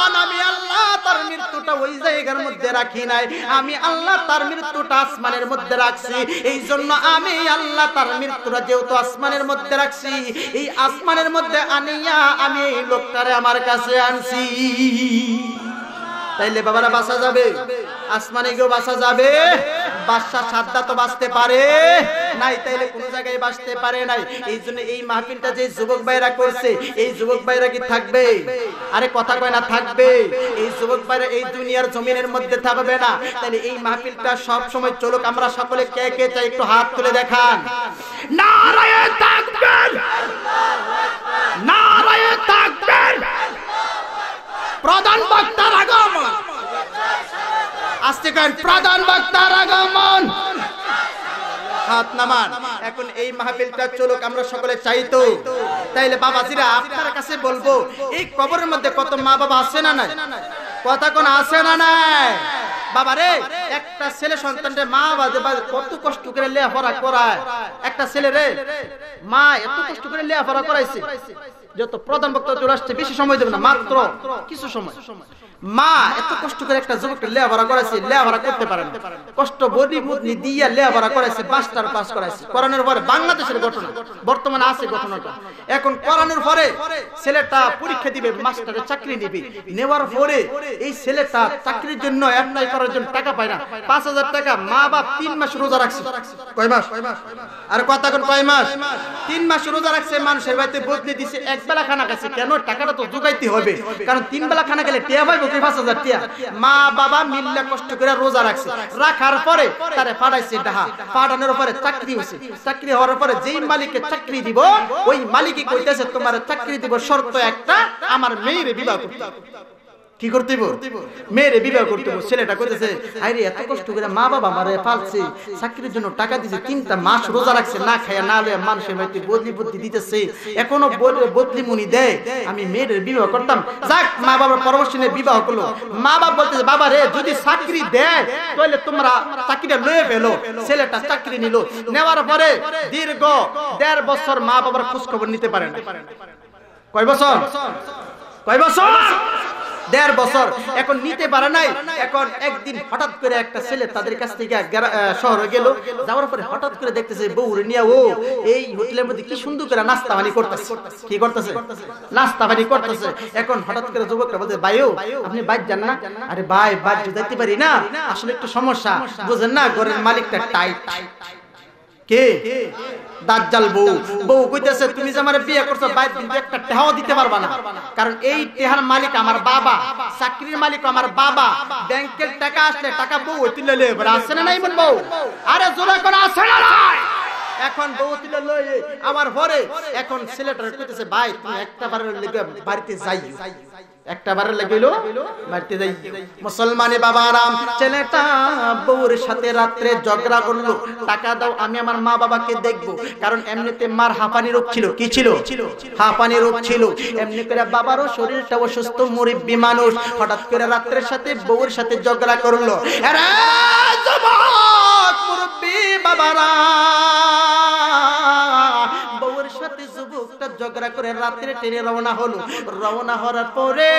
আমি আল্লাহ তার মৃত্যুটা ওই জায়গার মধ্যে রাখি নাই আমি আল্লাহ তার মৃত্যুটা আসমানের মধ্যে রাখছি এই জন্য আমি আল্লাহ তার মৃত্যুটা যেহেতু আসমানের মধ্যে রাখছি এই আসমানের মধ্যে আনিয়া আমি এই লোকটারে আমার কাছে আনছি তাইলে বাবারা বাসা যাবে আসমানে গিয়ে বাসা যাবে বাদশাহ সাদ্দা তো বাঁচতে পারে বাঁচতে পারে নাই এই জন্য এই মাহফিলটা যে যুবক ভাইরা যুবক ভাইরা কি থাকবে আরে কথা কয় না থাকবে দুনিয়ার জমিনের মধ্যে থাকবে না তাহলে এই মাহফিলটা সব সময় চলুক আমরা সকলে কে কে চাই একটু হাত তুলে দেখান নারায়ে তাকবীর নারায়ে তাকবীর প্রধান বক্তার আগমন আসতে প্রধান বক্তার আগমন হাত নামান এখন এই মাহফিলটা চলুক আমরা সকলে চাইতো তাইলে বাবাজিরা আপনার কাছে বলবো এই কবরের মধ্যে কত মা বাবা আছে না নাই কথা কোন আছে না নাই বাবা রে একটা ছেলে সন্তানরে মা বাবা কত কষ্ট করে লেহাপড়া করায় একটা ছেলে রে মা এত কষ্ট করে লেহাপড়া করাইছে যত প্রধান বক্তা চলে আসছে বেশি সময় দেবে না মাত্র কিছু সময় মা এত কষ্ট করে একটা লেয়া ভাড়া করেছে লেয়া ভাড়া করতে পারেন কষ্ট বডি বুদ্ধি দিয়া লেয়া ভাড়া করেছে পাঁচটার পাঁচ করাইছে করানোর পরে বাংলাদেশের ঘটনা বর্তমানে আছে ঘটনাটা এখন করানোর পরে ছেলেটা পরীক্ষা দিবে মাস্টারের চাকরি নিবে নেওয়ার পরে এই ছেলেটা চাকরির জন্য অ্যাপ্লাই করার জন্য টাকা পায় না পাঁচ হাজার টাকা মা বাপ তিন মাস রোজা রাখছে কয় মাস আর কথা কোন কয় মাস তিন মাস রোজা রাখছে মানুষের বাড়িতে বদলে দিছে এক বেলা খানা খাচ্ছে কেন টাকাটা তো যোগাইতে হবে কারণ তিন বেলা খানা গেলে টেয়া পাইব মা বাবা কষ্ট করে রোজা রাখছে রাখার পরে পাঠাইছে চাকরি হওয়ার পরে যেই মালিককে চাকরি ওই তোমার চাকরি দিব শর্ত একটা আমার মেয়ের বিবাহ করতে কি করতে মেয়েরে বিবাহ করতে ছেলেটা কইতেছে আরে এত কষ্ট করে মা বাবা মারে পালছে চাকরির জন্য টাকা দিছে তিনটা মাস রোজা রাখছে না খায় না লয়ে মানুষের বাড়িতে বদলি বুদ্ধি দিতেছে এখনো বদলি মুনি দেয় আমি মেয়েরে বিবাহ করতাম যাক মা বাবার পরামর্শ নিয়ে বিবাহ করলো মা বাবা বলতেছে বাবা রে যদি চাকরি দেয় তাহলে তোমরা চাকরিটা লয়ে পেলো ছেলেটা চাকরি নিল নেওয়ার পরে দীর্ঘ দেড় বছর মা বাবার খোঁজ খবর নিতে পারে না কয় বছর কয় বছর দেড় বছর এখন নিতে পারে নাই এখন একদিন হঠাৎ করে একটা ছেলে তাদের কাছ থেকে শহরে গেল যাওয়ার পরে হঠাৎ করে দেখতেছে বউরে নিয়ে ও এই হোটেলের মধ্যে কি সুন্দর করে নাস্তা পানি করতেছে কি করতেছে নাস্তা পানি করতেছে এখন হঠাৎ করে যুবকরা বলতে ভাইও আপনি বাইর যান না আরে ভাই বাইর যাইতে পারি না আসলে একটু সমস্যা বুঝেন না ঘরের মালিকটা টাইট কে দাজ্জাল বউ বউ কইতেছে তুমি যে বিয়ে করছো বাইর একটা টেহাও দিতে পারবা না কারণ এই টেহার মালিক আমার বাবা চাকরির মালিক আমার বাবা ব্যাংকের টাকা আসলে টাকা বউ তুলে আছে না নাই বউ আরে জোরে আছে না নাই এখন বউ তুলে আমার ঘরে এখন ছেলেটার কইতেছে ভাই তুমি একটা বারের লিগে বাড়িতে যাই একটা বার লাগিল মারতে বাবা রাম ছেলেটা বউর সাথে রাত্রে ঝগড়া করলো টাকা দাও আমি আমার মা বাবাকে দেখবো কারণ এমনিতে মার হাঁপানি রোগ ছিল কি ছিল হাঁপানি রোগ ছিল এমনি করে বাবারও শরীরটা অসুস্থ মুরিব্বি মানুষ হঠাৎ করে রাত্রের সাথে বউর সাথে ঝগড়া করলো বাবারা লোকটা জগড়া করে রাত্রে টেনে রওনা হলো রওনা হওয়ার পরে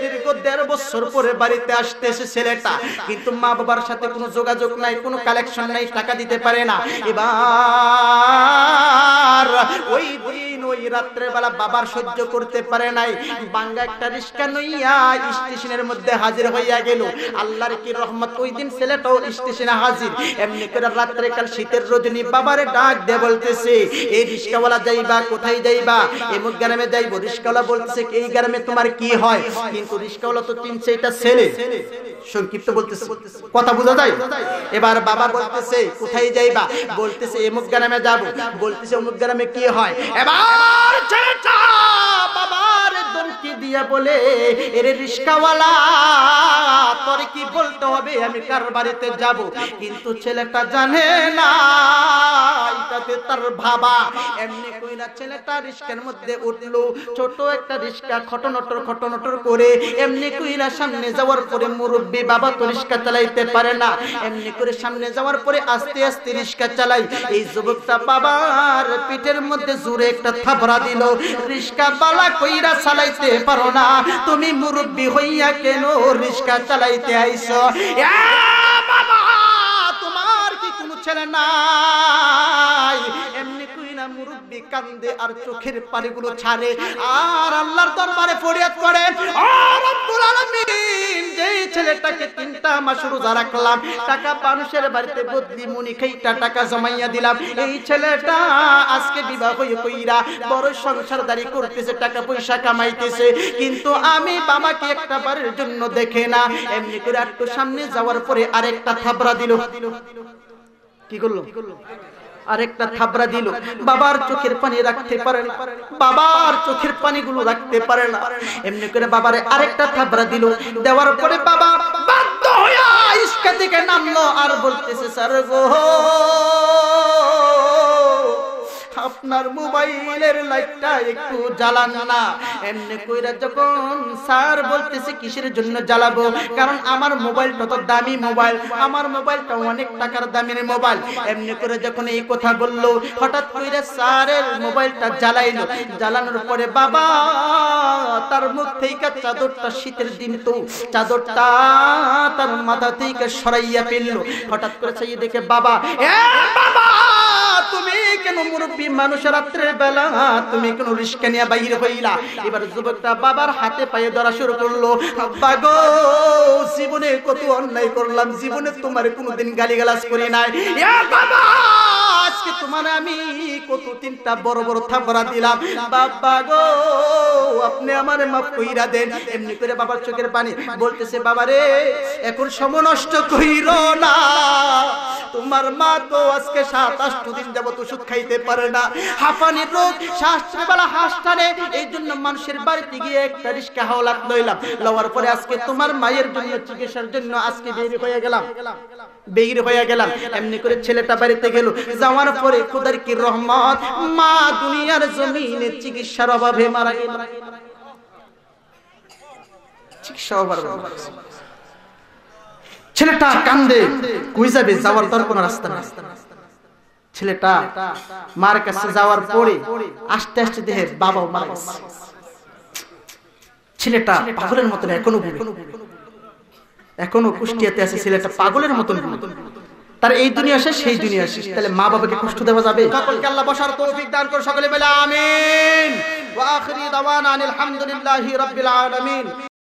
দীর্ঘ দেড় বছর পরে বাড়িতে আসতে এসে ছেলেটা কিন্তু মা বাবার সাথে কোনো যোগাযোগ নাই কোনো কালেকশন নাই টাকা দিতে পারে না এবার ওই দিন ওই রাত্রে বেলা বাবার সহ্য করতে পারে নাই বাঙ্গা একটা রিস্কা নইয়া স্টেশনের মধ্যে হাজির হইয়া গেল আল্লাহর কি রহমত ওই দিন ছেলেটাও স্টেশনে হাজির এমনি করে রাত্রে কাল শীতের রজনী বাবার ডাক দিয়ে বলতেছে এই রিস্কাওয়ালা যাইবা কোথায় যাইবা এমুক গ্রামে যাইব রিস্কাওয়ালা বলতেছে এই গ্রামে তোমার কি হয় কিন্তু রিস্কাওয়ালা তো চিনছে এটা ছেলে সংক্ষিপ্ত বলতেছে কথা বোঝা যায় এবার বাবা বলতেছে কোথায় যাইবা বলতেছে এমুক গ্রামে যাব বলতেছে অমুক গ্রামে কি হয় এবার বাবার ধমকি দিয়া বলে এর রিস্কাওয়ালা তোর কি বলতে হবে আমি কার বাড়িতে যাব কিন্তু ছেলেটা জানে না এমনি সামনে যাওয়ার পরে মুরব্বী বাবা চালাইতে পারে না এমনি করে সামনে যাওয়ার পরে আস্তে আস্তে চালাই এই যুবকটা বাবার পিঠের মধ্যে জোরে একটা থাবড়া দিল রিস্কা বালা কইরা চালাই চালাইতে পারো না তুমি মুরব্বী হইয়া কেন রিস্কা চালাইতে আইছো বাবা ছেলে নাই এমনি মুরব্বী কান্দে আর চোখের পানিগুলো ছাড়ে আর আল্লাহর দরবারে ফরিয়াদ করে এই ছেলেটা আজকে বিবাহ করতেছে টাকা পয়সা কামাইতেছে কিন্তু আমি বাবাকে একটা বারের জন্য দেখে না এমনি করে একটু সামনে যাওয়ার পরে আরেকটা থাবড়া দিল কি করলো আরেকটা থাবরা দিল বাবার চোখের পানি রাখতে পারে না বাবার চোখের পানিগুলো রাখতে পারে না এমনি করে বাবারে আরেকটা থাবড়া দিল দেওয়ার পরে বাবা বাধ্য হইয়া ইস্কা থেকে নামলো আর বলতেছে স্যার গো আপনার মোবাইলের লাইটটা একটু জ্বালান না এমনি কইরা যখন স্যার বলতেছে কিসের জন্য জ্বালাবো কারণ আমার মোবাইলটা তো দামি মোবাইল আমার মোবাইলটা অনেক টাকার দামের মোবাইল এমনি করে যখন এই কথা বললো হঠাৎ কইরা স্যারের মোবাইলটা জ্বালাইলো জ্বালানোর পরে বাবা তার মুখ থেকে চাদরটা শীতের দিন তো চাদরটা তার মাথা থেকে সরাইয়া ফেললো হঠাৎ করে চাইয়ে দেখে বাবা বাবা তুমি কেন মুরব্বী মানুষ রাত্রের বেলা তুমি কোন রিস্কা নিয়ে বাহির হইলা এবার যুবকটা বাবার হাতে পায়ে ধরা শুরু করলো গো জীবনে কত অন্যায় করলাম জীবনে তোমার কোনোদিন গালিগালাজ করি নাই তোমার আমি কত তিনটা বড় বড় থাপড়া দিলাম বাবা গো আপনি আমার মাফ কইরা দেন এমনি করে বাবার চোখের পানি বলতেছে বাবারে এখন সম নষ্ট কইর না তোমার মা তো আজকে সাত আষ্ট দিন যাবত ওষুধ খাইতে পারে না হাঁপানির রোগ শ্বাস বেলা হাঁস এই জন্য মানুষের বাড়িতে গিয়ে একটা রিস্কা হাওলাত লইলাম লওয়ার পরে আজকে তোমার মায়ের জন্য চিকিৎসার জন্য আজকে বের হয়ে গেলাম বের হয়ে গেলাম এমনি করে ছেলেটা বাড়িতে গেল যাওয়ার পরে খোদার কি রহমত মা দুনিয়ার জমিনে চিকিৎসার অভাবে মারা গেল চিকিৎসা অভাবে ছেলেটা কান্দে কই যাবে যাওয়ার তার কোনো রাস্তা নেই ছেলেটা মার কাছে যাওয়ার পরে আস্তে আস্তে দেহে বাবাও মারা গেছে ছেলেটা পাগলের মতন এখনো এখনো কুষ্টিয়াতে আছে ছেলেটা পাগলের মতন তার এই দুনিয়া শেষ সেই দুনিয়া শেষ তাহলে মা বাবাকে কষ্ট দেওয়া যাবে সকলকে আল্লাহ বসার তৌফিক দান করে সকলে বলে আমিন ওয়া আখিরি দাওয়ানা আলহামদুলিল্লাহি রাব্বিল আলামিন